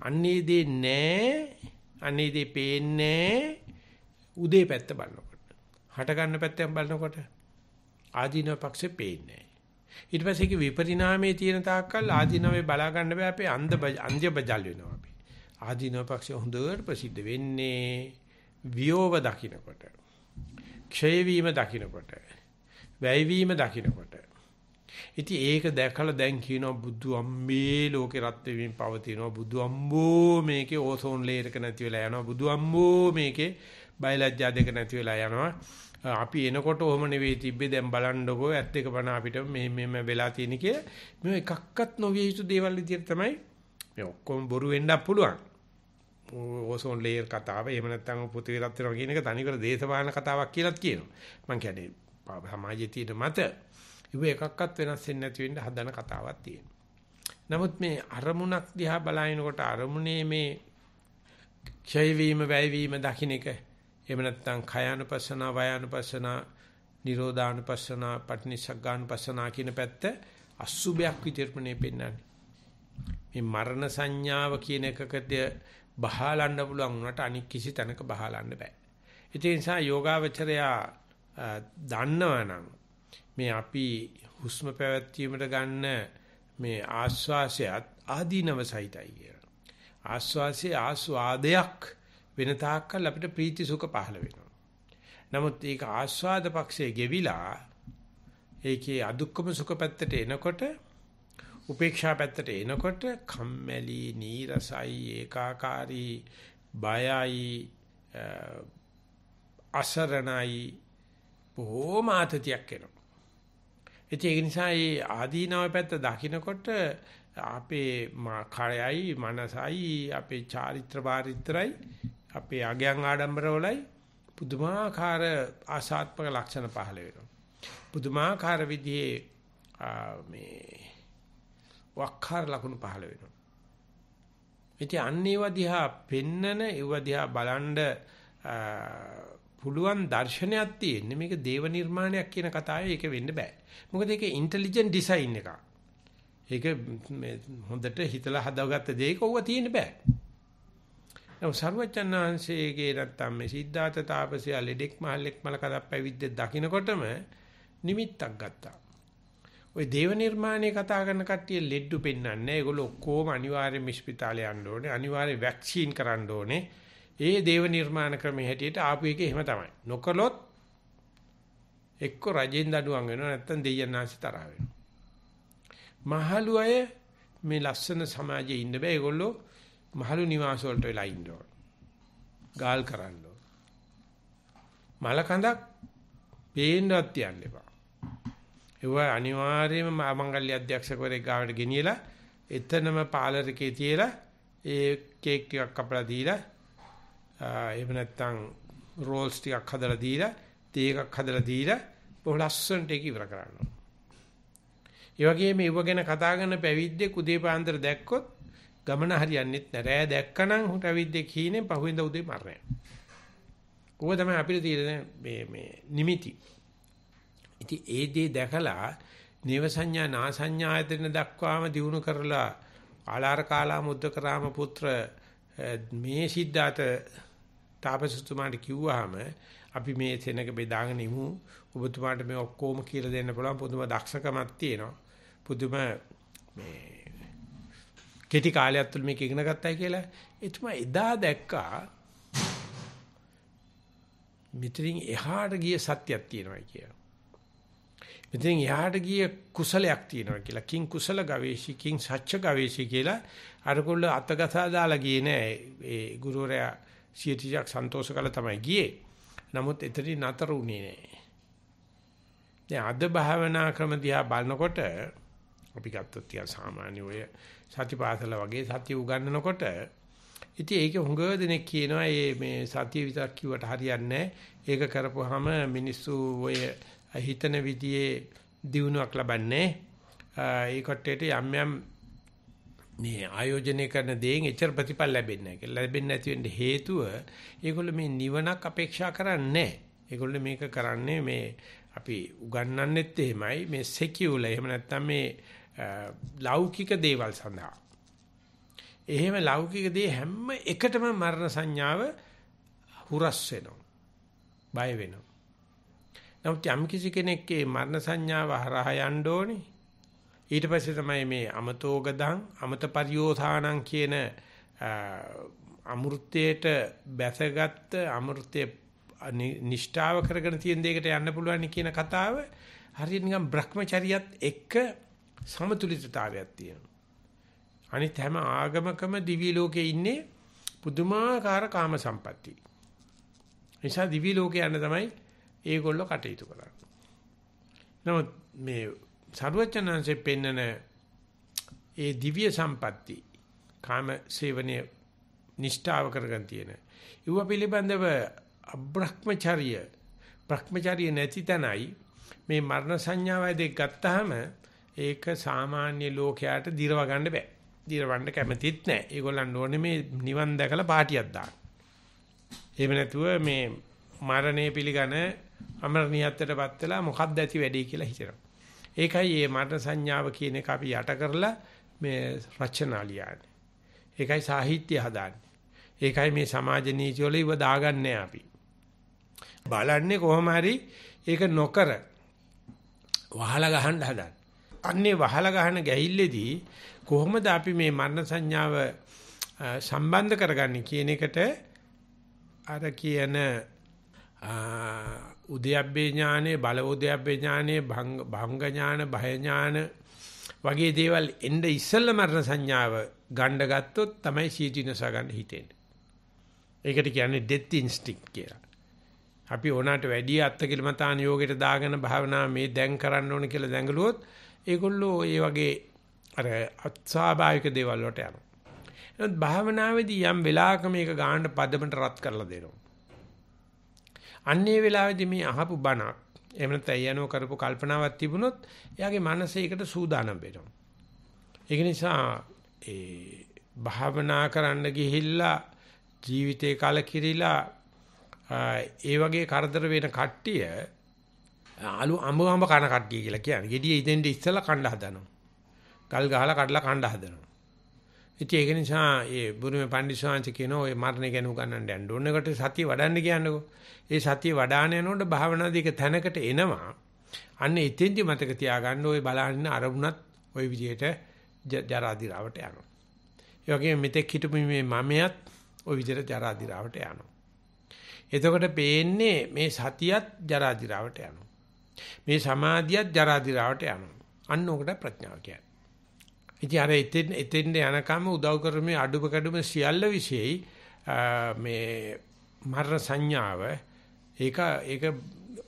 අන්නේ දේ නෑ. අන්නේ දේ පේන්නේ උදේ පැත්ත බලනකොට. හට ගන්න පැත්තෙන් බලනකොට ආදීනව පක්ෂේ පේන්නේ ඊට පස්සේ ඒක විපරිණාමයේ තියෙන තාක්කල් ආදීනවේ බලා ගන්න බෑ අපේ අන්ධ අන්ධ්‍ය බජල් වෙනවා අපි. ආදීනව පක්ෂේ හොඳට ප්‍රසිද්ධ වෙන්නේ වියෝව දකින්නකොට. ක්ෂය වීම දකින්නකොට. වැයවීම දකිනකොට. ඉතින් ඒක දැකලා දැන් කියනවා බුදු අම්මේ ලෝකේ රත් වෙමින් පවතිනවා බුදු අම්මෝ මේකේ ඕසෝන් ලේයර් එක නැති වෙලා යනවා බුදු අම්මෝ මේකේ බයලජ්ජා දෙක නැති වෙලා යනවා අපි එනකොට ඔහම නෙවෙයි තිබ්බේ දැන් බලන්නකෝ ඇත්ත එක බණ අපිට මෙහෙම මෙහෙම වෙලා තියෙන කිය මේ එකක්වත් නොවිය යුතු දේවල් විදියට තමයි මේ ඔක්කොම බොරු වෙන්නත් පුළුවන් ඕසෝන් ලේයර් කතාව එහෙම නැත්නම් පෘථිවි රත් වෙනවා කියන එක තනිකර දේශපාලන කතාවක් කියලාත් කියනවා මං කියන්නේ සමාජයේ තියෙන මත ඉව එකක්වත් වෙනස් වෙන්නේ නැති වෙන්න හදන කතාවක් තියෙනවා. නමුත් මේ අරමුණක් දිහා බලනකොට අරමුණේ මේ ක්ෂය වීම වැය වීම දකින්න එක එහෙම නැත්නම් කයानुපස්සන වයानुපස්සන නිරෝධානුපස්සන පටිනිසග්ගානුපස්සන කියන පැත්ත අසුභයක් විතරමනේ පෙන්වන්නේ. මේ මරණ සංඥාව කියන එකකට බහලන්න පුළුවන් උනට අනික් කිසි තැනක බහලන්න බෑ. ඒ නිසා යෝගාවචරයා දන්නවනම් මේ අපි හුස්ම පැවැත්වීමට ගන්න මේ ආස්වාසයත් ආදීනව සහිතයි කියලා. ආස්වාසයේ ආස්වාදයක් වෙන තාක්කල් අපිට ප්‍රීති සුඛ පහළ වෙනවා. නමුත් ඒක ආස්වාද පක්ෂයේ ගෙවිලා ඒකේ අදුක්කම සුඛ පැත්තට එනකොට උපේක්ෂා පැත්තට එනකොට කම්මැලි, නීරසයි, ඒකාකාරී, බයයි, අසරණයි බොහෝම ආතතියක් එනවා. ඒක නිසා මේ ආදීනව පැත්ත දකිනකොට අපේ කායයි මනසයි අපේ චාරිත්‍ර බාරිත්‍රයි අපේ අගයන් ආඩම්බරවලයි පුදුමාකාර ආසාත්මක ලක්ෂණ පහළ වෙනවා. පුදුමාකාර විදිහේ මේ වක්කාර ලකුණු පහළ වෙනවා. ඉතින් අන්න ඒව දිහා පෙන්නන ඒව දිහා බලන්ඩ පුළුවන් දර්ශනයක් තියෙන්නේ මේක දේව නිර්මාණයක් කියන කතාවේ ඒක වෙන්න බෑ. මොකද ඒක ඉන්ටෙලිජන්ට් ඩිසයින් එකක්. ඒක හොඳට හිතලා හදාගත්ත දෙයක ඕවා තියෙන්න බෑ. නමුත් සර්වචන්නාංශයේගේ නැත්තම් මේ සිද්ධාත තාපසයා ලෙඩෙක් මහල්ලෙක් මල කඩක් පැවිද්ද දකින්නකොටම නිමිත්තක් ගත්තා. ওই දේව නිර්මාණයේ කතා කරන කට්ටිය ලෙඩු පෙන්වන්නේ. ඒගොල්ලෝ ඔක්කොම අනිවාර්යයෙන් ස්පිතාලේ යන්න ඕනේ. අනිවාර්යයෙන් වැක්සින් කරන්න ඕනේ. ඒ දේව නිර්මාණ ක්‍රමයේ හැටියට ආපු එක එහෙම තමයි. නොකලොත් එක්ක රජෙන් දඩුවම් වෙනවා නැත්නම් දෙයයන් ආශි තරහ වෙනවා. මහලු අය මේ ලස්සන සමාජයේ ඉන්න බෑ. ඒගොල්ලෝ මහලු නිවාස වලට වෙලා ඉන්න ඕන. ගාල් කරන්න ඕන. මල කඳක් පේන්නවත් තියන්න එපා. ඒව අනිවාර්යයෙන්ම මංගල්‍ය අධ්‍යක්ෂකවරයෙක් ගාවට ගෙනියලා එතනම පාලර් එකේ තියලා ඒ කේක් ටිකක් කපලා දීලා එහෙම නැත්නම් රෝල්ස් ටිකක් හදලා දීලා තේ එකක් හදලා දීලා බොහොම ලස්සනට ඒක ඉවර කරනවා. ඒ වගේම ඒව ගැන කතා කරන පැවිද්දෙක් උදේ පාන්දර දැක්කොත් ගමන හරියන්නේත් නැහැ. රෑ දැක්කනම් හුට පැවිද්දෙක් හීනේ පහුවෙන්ද උදේ මරණය. ඌව තමයි අපිට තියෙන මේ මේ නිමිති. ඉතින් ඒ දේ දැකලා නේව සංඥා නා සංඥායතන දක්වාම දිනු කරලා ආලාර කාලා මුද්දකරාම පුත්‍ර මේ සිද්ධාත තාපසතුමාට කිව්වහම අපි මේ සෙනඟ බෙදාගෙන ඉමු. ඔබතුමාට මේ ඔක්කොම කියලා දෙන්න පුළුවන් පුදුම දක්ෂකමක් තියෙනවා. පුදුම මේ කෙටි කාලයක් තුළ මේක ඉගෙන ගත්තයි කියලා එතුමා එදා දැක්කා මෙතනින් එහාට ගිය සත්‍යයක් තියෙනවා කියලා. මෙතනින් එහාට ගිය කුසලයක් තියෙනවා කියලා. කිං කුසල ගවේෂි කිං සච්ච ගවේෂි කියලා අරගොල්ල අතගසා දාලා ගියේ නෑ. ඒ ගුරුවරයා සියතිජක් සන්තෝෂ කළා තමයි ගියේ. නමුත් එතනින් නතර වුණේ නෑ. දැන් අද භාවනා ක්‍රම දිහා බලනකොට අපි ගත්තොත් ටිකක් සාමාන්‍ය ඔය සතිපාසල වගේ සතිය උගන්වනකොට ඉතින් ඒක හුඟ දෙනෙක් කියනවා මේ මේ සතිය විතර කිව්වට හරියන්නේ ඒක කරපුවාම මිනිස්සු ඔය හිතන විදිහේ දියුණුවක් ලබන්නේ ඒ කොටේට යම් යම් මේ ආයෝජනය කරන දේෙන් එච්චර ප්‍රතිඵල ලැබෙන්නේ නැහැ. ලැබෙන්නේ නැති වෙන්න හේතුව ඒගොල්ලෝ මේ නිවනක් අපේක්ෂා කරන්නේ නැහැ. ඒගොල්ලෝ මේක කරන්නේ මේ අපි උගන්වන්නෙත් එහෙමයි මේ secular එහෙම නැත්නම් මේ ලෞකික දේවල් සඳහා. එහෙම ලෞකික දේ හැම එකටම මරණ සංඥාව හුරස් වෙනවා. බය වෙනවා. නමුත් යම් කිසි කෙනෙක්ගේ මරණ සංඥාව හරහා යන්න ඕනේ ඊට පස්සේ තමයි මේ අමතෝගදං අමත පරියෝසානං කියන අමෘතයට බැසගත්ත අමෘතයේ නිෂ්ඨාව කරගෙන තියෙන දෙයකට යන්න පුළුවන් කියන කතාව හරියට නිකන් භ්‍රමචරියත් එක්ක සමතුලිතතාවයක් තියෙනවා. අනිත් හැම ආගමකම දිවි ලෝකේ ඉන්නේ පුදුමාකාර කාම සම්පatti. නිසා දිවි ලෝකේ යන්න තමයි ඒගොල්ලෝ කටයුතු කරන්නේ. නමුත් මේ සරුවචනanse පෙන්නන ඒ දිව්‍ය සම්පatti කාම සේවනයේ නිෂ්ඨාව කරගෙන තියෙන. ඌව පිළිබඳව අබ්‍රහ්මචර්ය භ්‍රමචර්ය නැති තැනයි මේ මරණ සංඥාව දෙක ගත්තාම ඒක සාමාන්‍ය ලෝකයට දිරව ගන්න බෑ. දිරවන්න කැමතිත් නෑ. ඒගොල්ලන් ඕනේ මේ නිවන් දැකලා පාටියක් දාන්න. එහෙම නැතුව මේ මරණය පිළිගන අමරණීයත්වයටපත් වෙලා මොකක්ද ඇති වැඩේ කියලා හිතනවා. ඒකයි මේ මරණ සංඥාව කියන එක අපි යට කරලා මේ රචනා ලියන්නේ. ඒකයි සාහිත්‍ය හදාන්නේ. ඒකයි මේ සමාජ නීති වල ඉව දාගන්නේ අපි. බලන්නේ කොහොම හරි ඒක නොකර වහලා ගහන්න හදන. අන්නේ වහලා ගහන ගැහිල්ලේදී කොහොමද අපි මේ මරණ සංඥාව සම්බන්ධ කරගන්නේ කියන එකට අර කියන උද්‍යප්පේ ඥානෙ බල උද්‍යප්පේ ඥානෙ භංග භංග ඥාන භය ඥාන වගේ දේවල් එන්න ඉස්සෙල්ල මරණ සංඥාව ගණ්ඩ ගත්තොත් තමයි සීටිනස ගන්න හිතෙන්නේ. ඒකට කියන්නේ death instinct කියලා. අපි ඕනාට වැඩි අත්කිලමතාන යෝගයට දාගෙන භාවනා මේ දැන් කරන්න ඕන කියලා දැඟලුවොත් ඒගොල්ලෝ ඒ වගේ අර අස්වාභාවික දේවල් වලට යනවා. එහෙනම් භාවනාවේදී යම් වෙලාවක මේක ගාන්න පදමට රත් කරලා දෙනවා. අන්නේ වෙලාවේදී මේ අහපු බණක් එහෙම නැත්නම් යනෝ කරපු කල්පනාවක් තිබුණොත් එයාගේ මනසේ ඒකට සූදානම් වෙනවා. ඒක නිසා ඒ භාවනා කරන්න ගිහිල්ලා ජීවිතේ කලකිරිලා ඒ වගේ කරදර වෙන කට්ටිය අලු අඹ අඹ කන කට්ටිය කියලා කියන්නේ. gediye ඉදෙන්ඩ ඉස්සලා කණ්ඩා හදනවා. ගල් ගහලා කඩලා කණ්ඩා හදනවා. ඉතින් ඒක නිසා ඒ බුරුමේ පණ්ඩිත ස්වාමීන් කියන ඔය මරණය ගැන උගන්වන්න යන්න ඕන එකට සතිය වඩන්න කියන්නකෝ. ඒ සතිය වඩාන යනකොට භාවනාදී එක තැනකට එනවා. අන්න එතෙන්දි මතක තියාගන්න ඔය බලන්න අරමුණත් ওই විදිහට ජරා දිරාවට යනවා. ඒ වගේම මෙතෙක් හිටපු මේ මමයත් ওই විදිහට ජරා දිරාවට යනවා. එතකොට පේන්නේ මේ සතියත් ජරා දිරාවට යනවා. මේ සමාධියත් ජරා දිරාවට යනවා. අන්න ඔකට ප්‍රඥාව කියන්නේ. ඉතින් අර එතෙන් එතෙන් යනකම් උදව් කරමේ අඩුම කැඩුම සියල්ල විශේෂයි මේ මරණ සංඥාව ඒක ඒක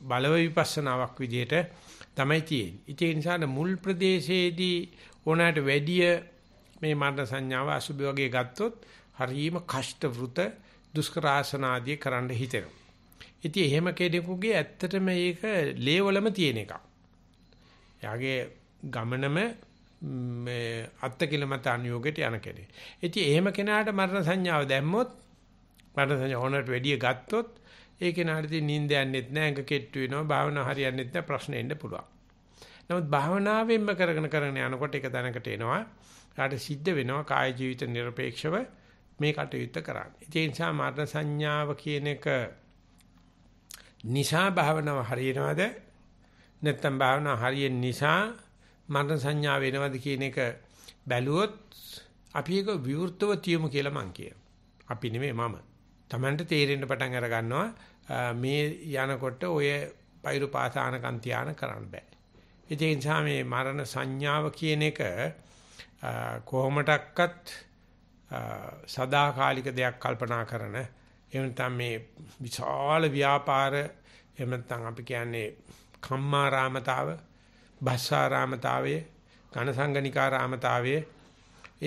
බලව විපස්සනාවක් විදිහට තමයි තියෙන්නේ. ඉතින් ඒ නිසා මුල් ප්‍රදේශයේදී ඕනෑමට වැඩිය මේ මරණ සංඥාව අසුභ වගේ ගත්තොත් හරීම කෂ්ට වෘත දුෂ්කර ආසන ආදී කරන්න හිතෙනවා. ඉතින් එහෙම කෙනෙකුගේ ඇත්තටම මේක ලේවලම තියෙන එකක්. එයාගේ ගමනම මේ අත්කිලමත අනුയോഗයට යන කෙනෙක්. ඉතින් එහෙම කෙනාට මරණ සංඥාව දැම්මොත් මරණ සංඥා හොනට වැඩිය ගත්තොත් ඒ කෙනාටදී නිින්ද යන්නේත් නැහැ, ඇඟ කෙට්ටු වෙනවා, භාවනා හරියන්නේත් නැහැ ප්‍රශ්න එන්න පුළුවන්. නමුත් භාවනාවෙන්ම කරගෙන කරගෙන යනකොට එක දැනකට එනවා. ඊට සිද්ධ වෙනවා කාය ජීවිත নিরপেক্ষව මේ කටයුත්ත කරන්න. ඒ නිසා මරණ සංඥාව කියන එක නිසා භාවනාව හරියනවද? නැත්නම් භාවනාව හරියෙන් නිසා මරණ සංඥා වෙනවද කියන එක බැලුවොත් අපි ඒක විවෘතව තියමු කියලා මං කියනවා. අපි නෙමෙයි මම. Tamanට තේරෙන්න පටන් අර ගන්නවා මේ යනකොට ඔය පෛරුපාසානකම් තියාන කරන්න බෑ. ඒ නිසා මේ මරණ සංඥාව කියන එක කොහොමඩක්වත් සදාකාලික දෙයක් කල්පනා කරන එහෙම නැත්නම් මේ විශාල ව්‍යාපාර එහෙම නැත්නම් අපි කියන්නේ කම්මා රාමතාව භස්සාරාමතාවය, ඝනසංගනිකාරාමතාවය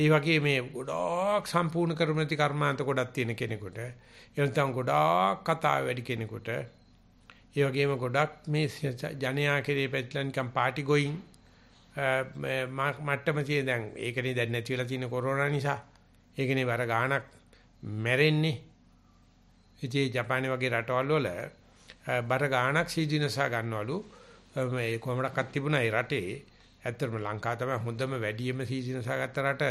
ඒ වගේ මේ ගොඩාක් සම්පූර්ණ කරුම නැති කර්මාන්ත ගොඩක් තියෙන කෙනෙකුට එනතම් ගොඩාක් කතා වැඩි කෙනෙකුට ඒ වගේම ගොඩක් මේ ජනයා කෙරේ පැතිලා නිකන් පාටි ගෝයින් මට්ටම තියෙන දැන් ඒකනේ දැන් නැති වෙලා තියෙන කොරෝනා නිසා ඒකනේ වර ගාණක් මැරෙන්නේ ඉතින් ජපානයේ වගේ රටවල් වල බර ගාණක් සීදීනසා ගන්නවලු මේ කොමඩක්ක් තිබුණා ඒ රටේ. ඇත්තටම ලංකාව තමයි හොඳම වැඩිම සීසනසගත රට.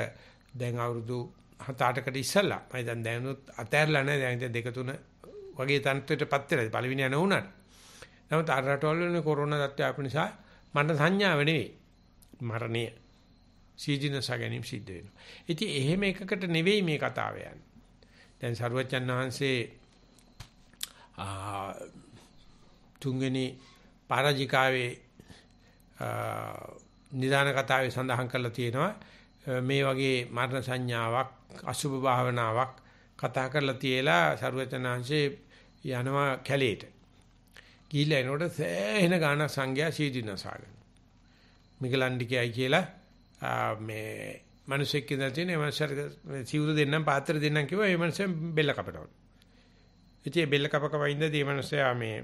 දැන් අවුරුදු 7-8කට ඉස්සෙල්ලා. මම දැන් දැනුත් අතෑරලා නැහැ. දැන් ඉතින් දෙක තුන වගේ තත්ත්වයටපත් වෙලා. පළවෙනි යන උනාට. නමුත් අර රටවල වෙන කොරෝනා තත්ත්වය අප නිසා මට සංඥාව නෙවෙයි. මරණය සීජිනසා ගැනීම සිද්ධ වෙනවා. ඉතින් එහෙම එකකට නෙවෙයි මේ කතාව යන්නේ. දැන් සරුවචන් වහන්සේ තුන්වෙනි පරාජිකාවේ නිදාන කතාවේ සඳහන් කරලා තියෙනවා මේ වගේ මරණ සංඥාවක් අසුභ භාවනාවක් කතා කරලා තියලා ਸਰුවචනාංශේ යනවා කැලේට. ගිහිල්ලා එනකොට සෑහෙන ගාන සංඝයා සීදිනසාගෙන. මිගලන්ඩිකයි කියලා මේ මිනිස්සෙක් කියලා තියෙන මනසට සිවුරු දෙන්නම් පාත්‍ර දෙන්නම් කිව්වා ඒ මනසෙන් බෙල්ල කපනවා. ඉතින් බෙල්ල කපකව ඉඳදී මේ මනසයා මේ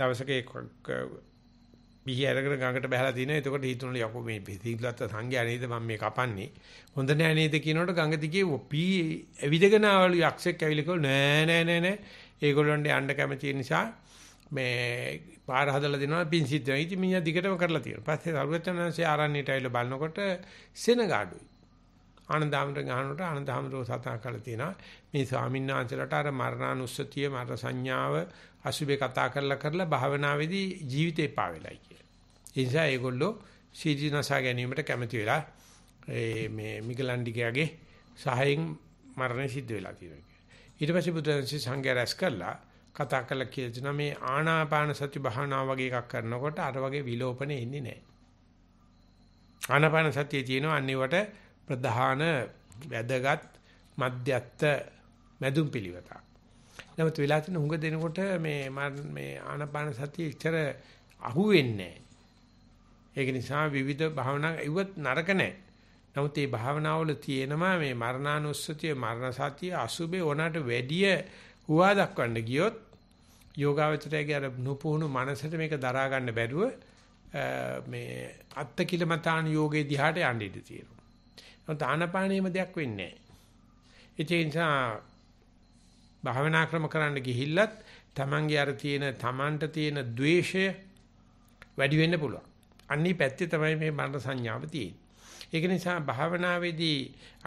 දවසක බිහි අරගෙන ගඟට බහලා තිනවා. එතකොට හිතුණා යකෝ මේ පිටිලත්ත සංඝයා නේද මම මේ කපන්නේ. හොඳ නෑ නේද කියනකොට ගඟ දිගේ පී ඇවිදගෙන ආවලු යක්ෂෙක් ඇවිල්ලා කිව්වා නෑ නෑ නෑ නෑ. ඒගොල්ලන්ට යන්න කැමති නිසා මේ පාර හදලා දෙනවා පින්සිත් වෙනවා. ඉතින් මිනිහා දිගටම කරලා තියෙනවා. පස්සේ සරුවචනන්සේ ආරණ්‍යයට ඇවිල්ලා බලනකොට සෙනගාඩුයි. ආනන්දාමර ගහනකොට ආනන්දාමරෝ සතා කරලා තියෙනවා. මේ ස්වාමීන් වහන්සේලාට අර මරණානුස්සතිය මර සංඥාව අසුබේ කතා කරලා කරලා භාවනාවේදී ජීවිතේ පාවෙලයි කියලා. ඒ නිසා ඒගොල්ලෝ සීදීනසා ගැනීමට කැමති වෙලා මේ මිගලන්ඩිගයාගේ සහයෙන් මරණය සිද්ධ වෙලා තියෙනවා. ඊට පස්සේ බුදුන්සේ සංඝය රැස් කරලා කතා කරලා කියනවා මේ ආනාපාන සති භාවනාව වගේ එකක් කරනකොට අර වගේ විලෝපන එන්නේ නැහැ. ආනාපාන සතියේ තියෙන අනිවට ප්‍රධාන වැදගත් මධ්‍යස්ත මැදුම් පිළිවෙතක්. නමුත් වෙලා තියෙන හුඟ දෙනකොට මේ මේ ආනපාන සතිය ඉච්චර අහුවෙන්නේ ඒක නිසා විවිධ භාවනා ඉවත් නරක නැහැ. නමුත් මේ භාවනාවල තියෙනවා මේ මරණානුස්සතිය මරණ සතිය අසුබේ ඕනට වැඩිය හුවා දක්වන්න ගියොත් යෝගාවචරයේ අර නුපුහුණු මනසට මේක දරා ගන්න බැරුව මේ අත්තකිලමතාන යෝගේ දිහාට යන්න ඉඩ තියෙනවා. නමුත් ආනපානීයම දෙයක් වෙන්නේ නැහැ. ඒ නිසා භාවනා ක්‍රම කරන්න ගිහිල්ලත් තමන්ගේ අර තියෙන තමන්ට තියෙන द्वේෂය වැඩි වෙන්න පුළුවන්. අනිත් පැත්තේ තමයි මේ මරණ සංඥාව තියෙන්නේ. ඒක නිසා භාවනාවේදී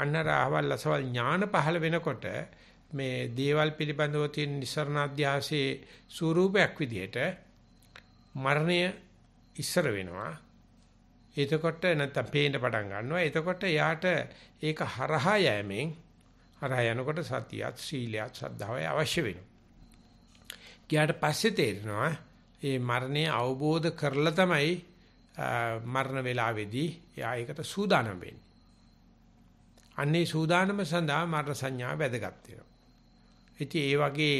අන්නර අහවල් අසවල් ඥාන පහළ වෙනකොට මේ දේවල් පිළිබඳව තියෙන නිසරණ අධ්‍යාසයේ ස්වરૂපයක් විදිහට මරණය ඉස්සර වෙනවා. එතකොට නැත්තම් පේන්න පටන් ගන්නවා. එතකොට යාට ඒක හරහා යෑමෙන් හරහා යනකොට සතියත් සීලයත් සද්ධාවයි අවශ්‍ය වෙනවා. ගියාට පස්සේ තේරෙනවා මේ මරණය අවබෝධ කරලා තමයි මරණ වේලාවේදී එයා ඒකට සූදානම් වෙන්නේ. අන්නේ සූදානම සඳහා මරණ සංඥා වැදගත් වෙනවා. ඉතින් ඒ වගේ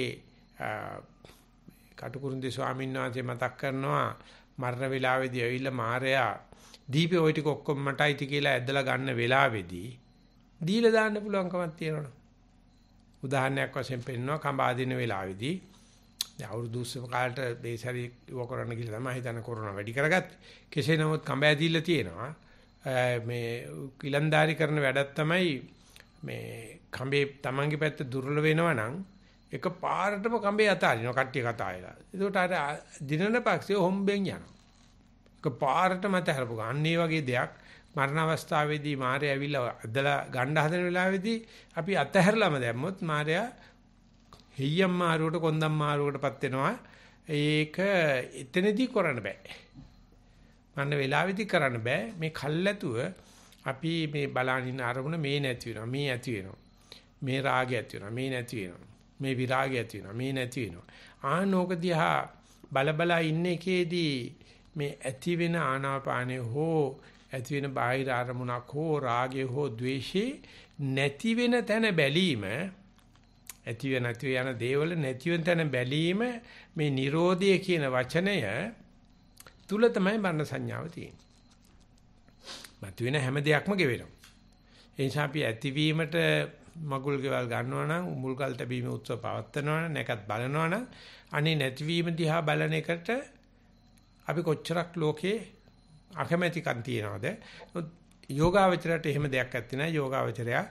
කටුකුරුන්දේ ස්වාමීන් වහන්සේ මතක් කරනවා මරණ වේලාවේදී ඇවිල්ලා මාරයා දීපේ ওই ටික ඔක්කොම මටයි කියලා ඇදලා ගන්න වේලාවේදී දීලා දාන්න පුළුවන්කමක් තියෙනවනේ. උදාහරණයක් වශයෙන් පෙන්නනවා කඹාදින වෙලාවේදී දැන් අවුරුදු උස්සම කාලට බේසරි ඉව කරන්න ගිහලා තමයි හිතන කොරෝනා වැඩි කරගත්තේ. කෙසේ නමුත් කඹ ඇදිලා තියෙනවා. මේ කිලන්දාරි කරන වැඩක් තමයි මේ කඹේ Tamange පැත්ත දුර්වල වෙනවා නම් එක පාරටම කඹේ අතාරිනවා කට්ටිය කතා වෙලා. ඒකට අර දිනන පක්ෂය හොම්බෙන් යනවා. එක පාරට මත හරපු ගන්න. අන්න ඒ වගේ දෙයක් මරණ අවස්ථාවේදී මාරය ඇවිල්ලා ඇදලා ගන්න හදන වෙලාවේදී අපි අතහැරලාම දැම්මොත් මාරයා හෙයියම් මාරුවට කොන්දම් මාරුවටපත් වෙනවා. ඒක එතනදී කරන්න බෑ. මන්න වෙලාවේදී කරන්න බෑ. මේ කල්ැතුව අපි මේ බලනින්න අරමුණ මේ නැති වෙනවා. මේ ඇති වෙනවා. මේ රාගය ඇති වෙනවා. මේ නැති වෙනවා. මේ විරාගය ඇති වෙනවා. මේ නැති වෙනවා. ආනෝක දිහා බලබලා ඉන්න එකේදී මේ ඇති වෙන ආනාපානය හෝ ඇති වෙන බාහිර අරමුණක් හෝ රාගය හෝ ద్వේෂේ නැති වෙන තැන බැලීම ඇති වෙන නැති යන දේවල නැති වෙන තැන බැලීම මේ Nirodha කියන වචනය තුල තමයි මරණ සංඥාව තියෙන්නේ. මතුවෙන හැම දෙයක්ම ගෙවෙනවා. ඒ නිසා අපි ඇතිවීමට මගුල් ගෙවල් ගන්නවා නම් මුල් ගල් තැබීම උත්සව පවත්වනවා නම් නැකත් බලනවා නම් අනේ නැතිවීම දිහා බලන එකට අපි කොච්චරක් ලෝකේ අකමැතිකම් තියනවාද? යෝගාවචරයට එහෙම දෙයක් ඇත්තේ නැහැ. යෝගාවචරයා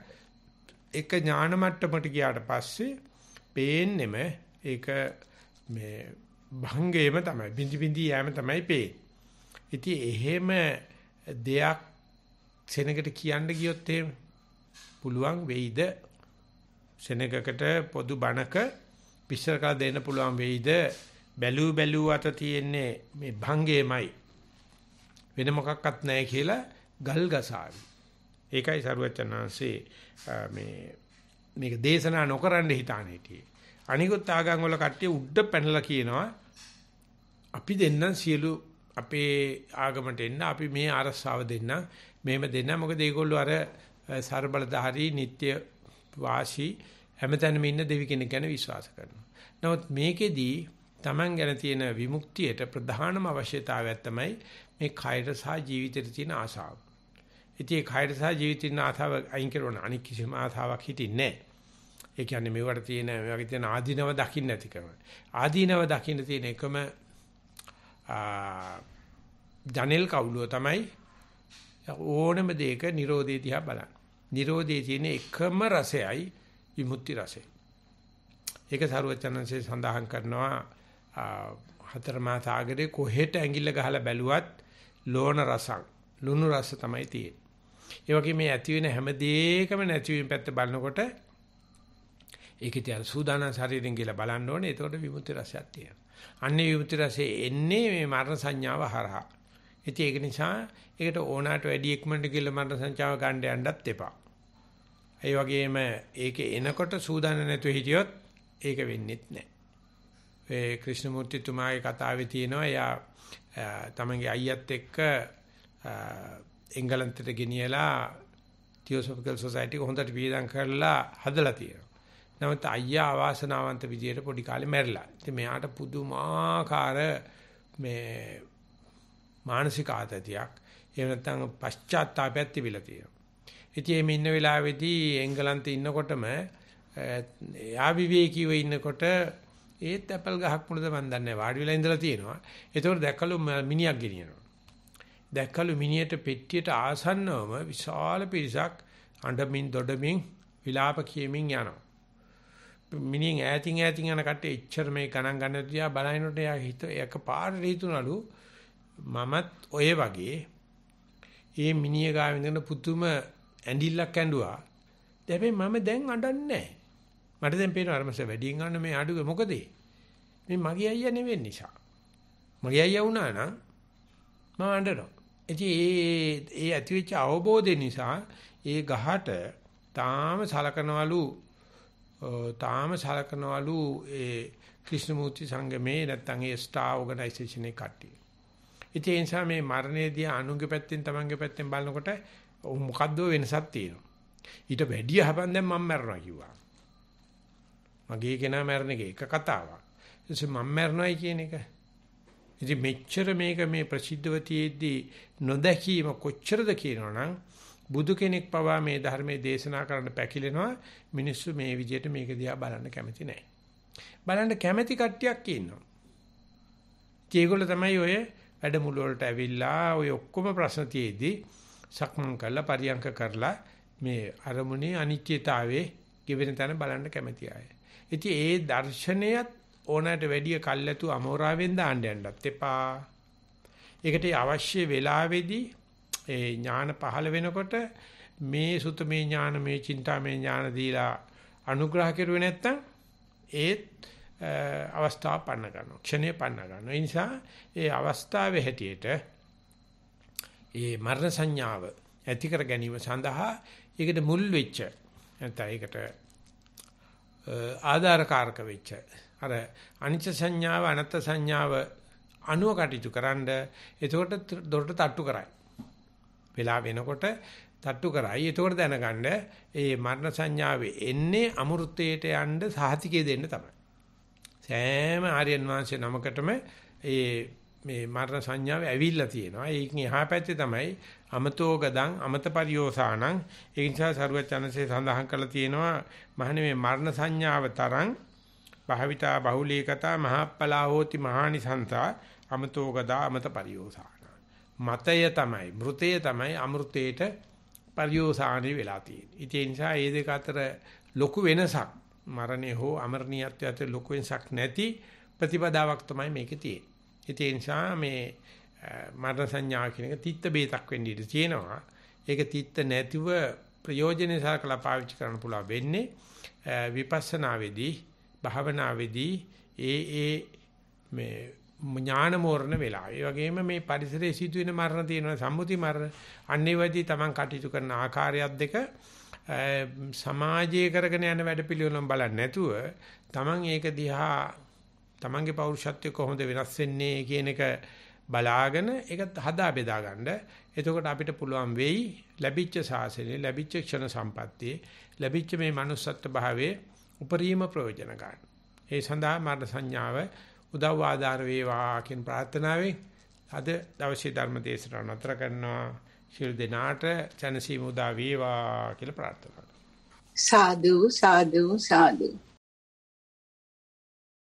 එක ඥාන මට්ටමට ගියාට පස්සේ පේන්නෙම ඒක මේ භංගයම තමයි. බිඳි බිඳි යෑම තමයි පේන්නේ. ඉතින් එහෙම දෙයක් සෙනගට කියන්න ගියොත් එහෙම පුළුවන් වෙයිද සෙනගකට පොදු බණක විශ්සර කළ දෙන්න පුළුවන් වෙයිද බැලූ බැලූ අත තියෙන්නේ මේ භංගයමයි වෙන මොකක්වත් නැහැ කියලා ගල් ගසાવી. ඒකයි සරුවචනාංශේ මේ මේක දේශනා නොකරන්න හිතාන හිටියේ. අනිකුත් ආගම් වල කට්ටිය උඩ පැනලා කියනවා අපි දෙන්නම් සියලු අපේ ආගමට එන්න අපි මේ අරස්සාව දෙන්න මේම දෙන්න මොකද ඒගොල්ලෝ අර ਸਰබලධාරී නিত্য වාසී හැමතැනම ඉන්න දෙවි කෙනෙක් ගැන විශ්වාස කරනවා. නමුත් මේකෙදී Taman ගැන තියෙන විමුක්තියට ප්‍රධානම අවශ්‍යතාවයක් තමයි මේ කයර සහ ජීවිතයට තියෙන ආශාව. ඉතින් කයර සහ ජීවිතින් ආතාව අයින් කරන අනික් කිසිම ආතාවක් හිටින්නේ නැහැ. ඒ කියන්නේ මේවට තියෙන මේ වගේ තියෙන ආදීනව දකින්න නැතිකම. ආදීනව දකින්න තියෙන එකම ජනෙල් කවුලුව තමයි ඕනම දෙයක Nirodhe දිහා බලන්න. Nirodhe තියෙන එකම රසයයි විමුක්ති රසය. ඒක සරුවචනන්සේ සඳහන් කරනවා හතර මාස ආගරේ කොහෙට ඇඟිල්ල ගහලා බැලුවත් ලෝණ රසක් ලුණු රස තමයි තියෙන්නේ. ඒ වගේ මේ ඇති වෙන හැම දෙයකම නැති වීම පැත්ත බලනකොට ඒකේ තියන සූදානම් ශරීරයෙන් කියලා බලන්න ඕනේ. එතකොට විමුක්ති රසයක් තියෙනවා. අන්නේ විමුක්ති රසය එන්නේ මේ මරණ සංඥාව හරහා. ඉතින් ඒක නිසා ඒකට ඕනාට වැඩි ඉක්මනට කියලා මරණ සංඥාව ගන්න යන්නත් එපා. ඒ වගේම ඒකේ එනකොට සූදානම් නැතුව හිටියොත් ඒක වෙන්නේ නැහැ. ඒ ක්‍රිෂ්ණමූර්ති තුමාගේ කතාවේ තියෙනවා එයා තමන්ගේ අයියත් එක්ක එංගලන්තයට ගෙනියලා තියෝසොෆිකල් සොසයිටි හොඳට වියදම් කරලා හදලා තියෙනවා. නමුත් අයියා අවාසනාවන්ත විදියට පොඩි කාලේ මැරිලා. ඉතින් මෙයාට පුදුමාකාර මේ මානසික ආතතියක් එහෙම නැත්නම් පශ්චාත්තාපයක් තිබිලා තියෙනවා. ඉතින් මේ ඉන්න වෙලාවේදී එංගලන්තේ ඉන්නකොටම එයා විවේකීව ඉන්නකොට ඒත් ඇපල් ගහක් මුලද මන් දන්නේ වාඩි වෙලා ඉඳලා තියෙනවා. ඒතකොට දැක්කලු මිනිහක් ගෙනියනවා. දැක්කලු මිනිහට පෙට්ටියට ආසන්නවම විශාල පිරිසක් අඬමින් දොඩමින් විලාප කියමින් යනවා. මිනිහෙන් ඈතින් ඈතින් යන කට්ටිය එච්චර මේ ගණන් ගන්න තියා බලනකොට එයා හිත එක පාරට හිතුණලු මමත් ඔය වගේ ඒ මිනිහ ගාව ඉඳගෙන පුතුම ඇඬිල්ලක් ඇඬුවා. හැබැයි මම දැන් අඬන්නේ නැහැ. මට දැන් පේනවා අරමස වැඩියෙන් ගන්න මේ අඩුවේ මොකද මේ මගේ අයියා නෙවෙයි නිසා මගේ අයියා වුණා නම් මම අඬනවා ඉතින් ඒ ඒ ඇතිවෙච්ච අවබෝධය නිසා ඒ ගහට තාම සලකනවලු තාම සලකනවලු ඒ ක්‍රිෂ්ණමූර්ති සංගමේ නැත්නම් ඒ ස්ටා ඕගනයිසේෂන් එකේ කට්ටිය. ඉතින් ඒ නිසා මේ මරණයේදී අනුන්ගේ පැත්තෙන් තමන්ගේ පැත්තෙන් බලනකොට මොකද්ද වෙනසක් තියෙනවා. ඊට වැඩිය හැබැයි දැන් මම මැරෙනවා කිව්වා. මගේ කෙනා මැරෙන එක එක කතාවක්. ඒ මම මැරනොයි කියන එක. ඉතින් මෙච්චර මේක මේ ප්‍රසිද්ධව තියේදී නොදැකීම කොච්චරද කියනවනම් බුදු කෙනෙක් පවා මේ ධර්මයේ දේශනා කරන්න පැකිලෙනවා මිනිස්සු මේ විදියට මේක දිහා බලන්න කැමති නැහැ. බලන්න කැමති කට්ටියක් ඉන්නවා. ඒගොල්ල තමයි ඔය වැඩමුළු වලට ඇවිල්ලා ඔය ඔක්කොම ප්‍රශ්න තියේදී සක්මන් කරලා පරියන්ක කරලා මේ අරමුණේ අනිත්‍යතාවයේ ගෙවෙන තැන බලන්න කැමති අය. ඉතින් ඒ දර්ශනයත් ඕනෑමට වැඩිය කල්ැතු අමෝරාවෙන් දාන්න යන්නත් එපා. ඒකට අවශ්‍ය වෙලාවේදී ඒ ඥාන පහළ වෙනකොට මේ සුතමේ ඥාන මේ චින්තාමේ ඥාන දීලා අනුග්‍රහ කෙරුවේ නැත්තම් ඒත් අවස්ථාව පන්න ගන්නවා ක්ෂණය පන්න ගන්නවා ඒ නිසා ඒ අවස්ථාවේ හැටියට ඒ මරණ සංඥාව ඇති කර ගැනීම සඳහා ඒකට මුල් වෙච්ච නැත්නම් ඒකට ආධාරකාරක වෙච්ච අර අනිච්ච සංඥාව අනත් සංඥාව අනුව කටයුතු කරන්න එතකොට දොරට තට්ටු කරයි. වෙලා වෙනකොට තට්ටු කරයි. එතකොට දැනගන්න ඒ මරණ සංඥාවේ එන්නේ අමෘතයට යන්න සහතිකය දෙන්න තමයි. සෑම ආර්යයන් වහන්සේ නමකටම ඒ මේ මරණ සංඥාව ඇවිල්ලා තියෙනවා. ඒකෙන් එහා පැත්තේ තමයි අමතෝ ගදං අමත පරියෝසානං ඒ නිසා සරුවචනසේ සඳහන් කරලා තියෙනවා මහනේ මේ මරණ සංඥාව තරං භාවිතා බහුලී කතා මහප්පලා හෝති මහානිසංසා අමතෝ ගදා අමත පරියෝසාන. මතය තමයි මෘතය තමයි අමෘතේට පරියෝසානේ වෙලා තියෙන්නේ. ඒ නිසා මේ දෙක අතර ලොකු වෙනසක් මරණය හෝ අමරණීයත්වය අතර ලොකු වෙනසක් නැති ප්‍රතිපදාවක් තමයි මේකේ තියෙන්නේ. ඒ නිසා මේ මරණ සංඥා කියන එක තිත්ත බේතක් වෙන්න ඉඩ තියෙනවා. ඒක තිත්ත නැතිව ප්‍රයෝජනේ සලකලා පාවිච්චි කරන්න පුළුවන් වෙන්නේ විපස්සනාවේදී භාවනාවේදී ඒ ඒ මේ ඥාන මෝරණ වෙලා. ඒ වගේම මේ පරිසරයේ සිදුවෙන මරණ තියෙනවා සම්මුති මරණ. අන්නේවදී Taman කටයුතු කරන ආකාරයත් දෙක සමාජයේ කරගෙන යන වැඩපිළිවෙලම බලන්නේ නැතුව Taman ඒක දිහා තමන්ගේ පෞරුෂත්වය කොහොමද වෙනස් වෙන්නේ කියන එක බලාගෙන ඒක හදා බෙදා ගන්න. එතකොට අපිට පුළුවන් වෙයි ලැබිච්ච සාසනේ ලැබිච්ච ක්ෂණ සම්පත්තියේ ලැබිච්ච මේ manussත් භාවයේ උපරිම ප්‍රයෝජන ගන්න. ඒ සඳහා මරණ සංඥාව උදව් ආධාර වේවා කියන ප්‍රාර්ථනාවෙන් අද දවසේ ධර්ම දේශනාව නතර කරනවා. ශිල් දෙනාට ජනසීම උදා වේවා කියලා ප්‍රාර්ථනා කරනවා. සාදු සාදු සාදු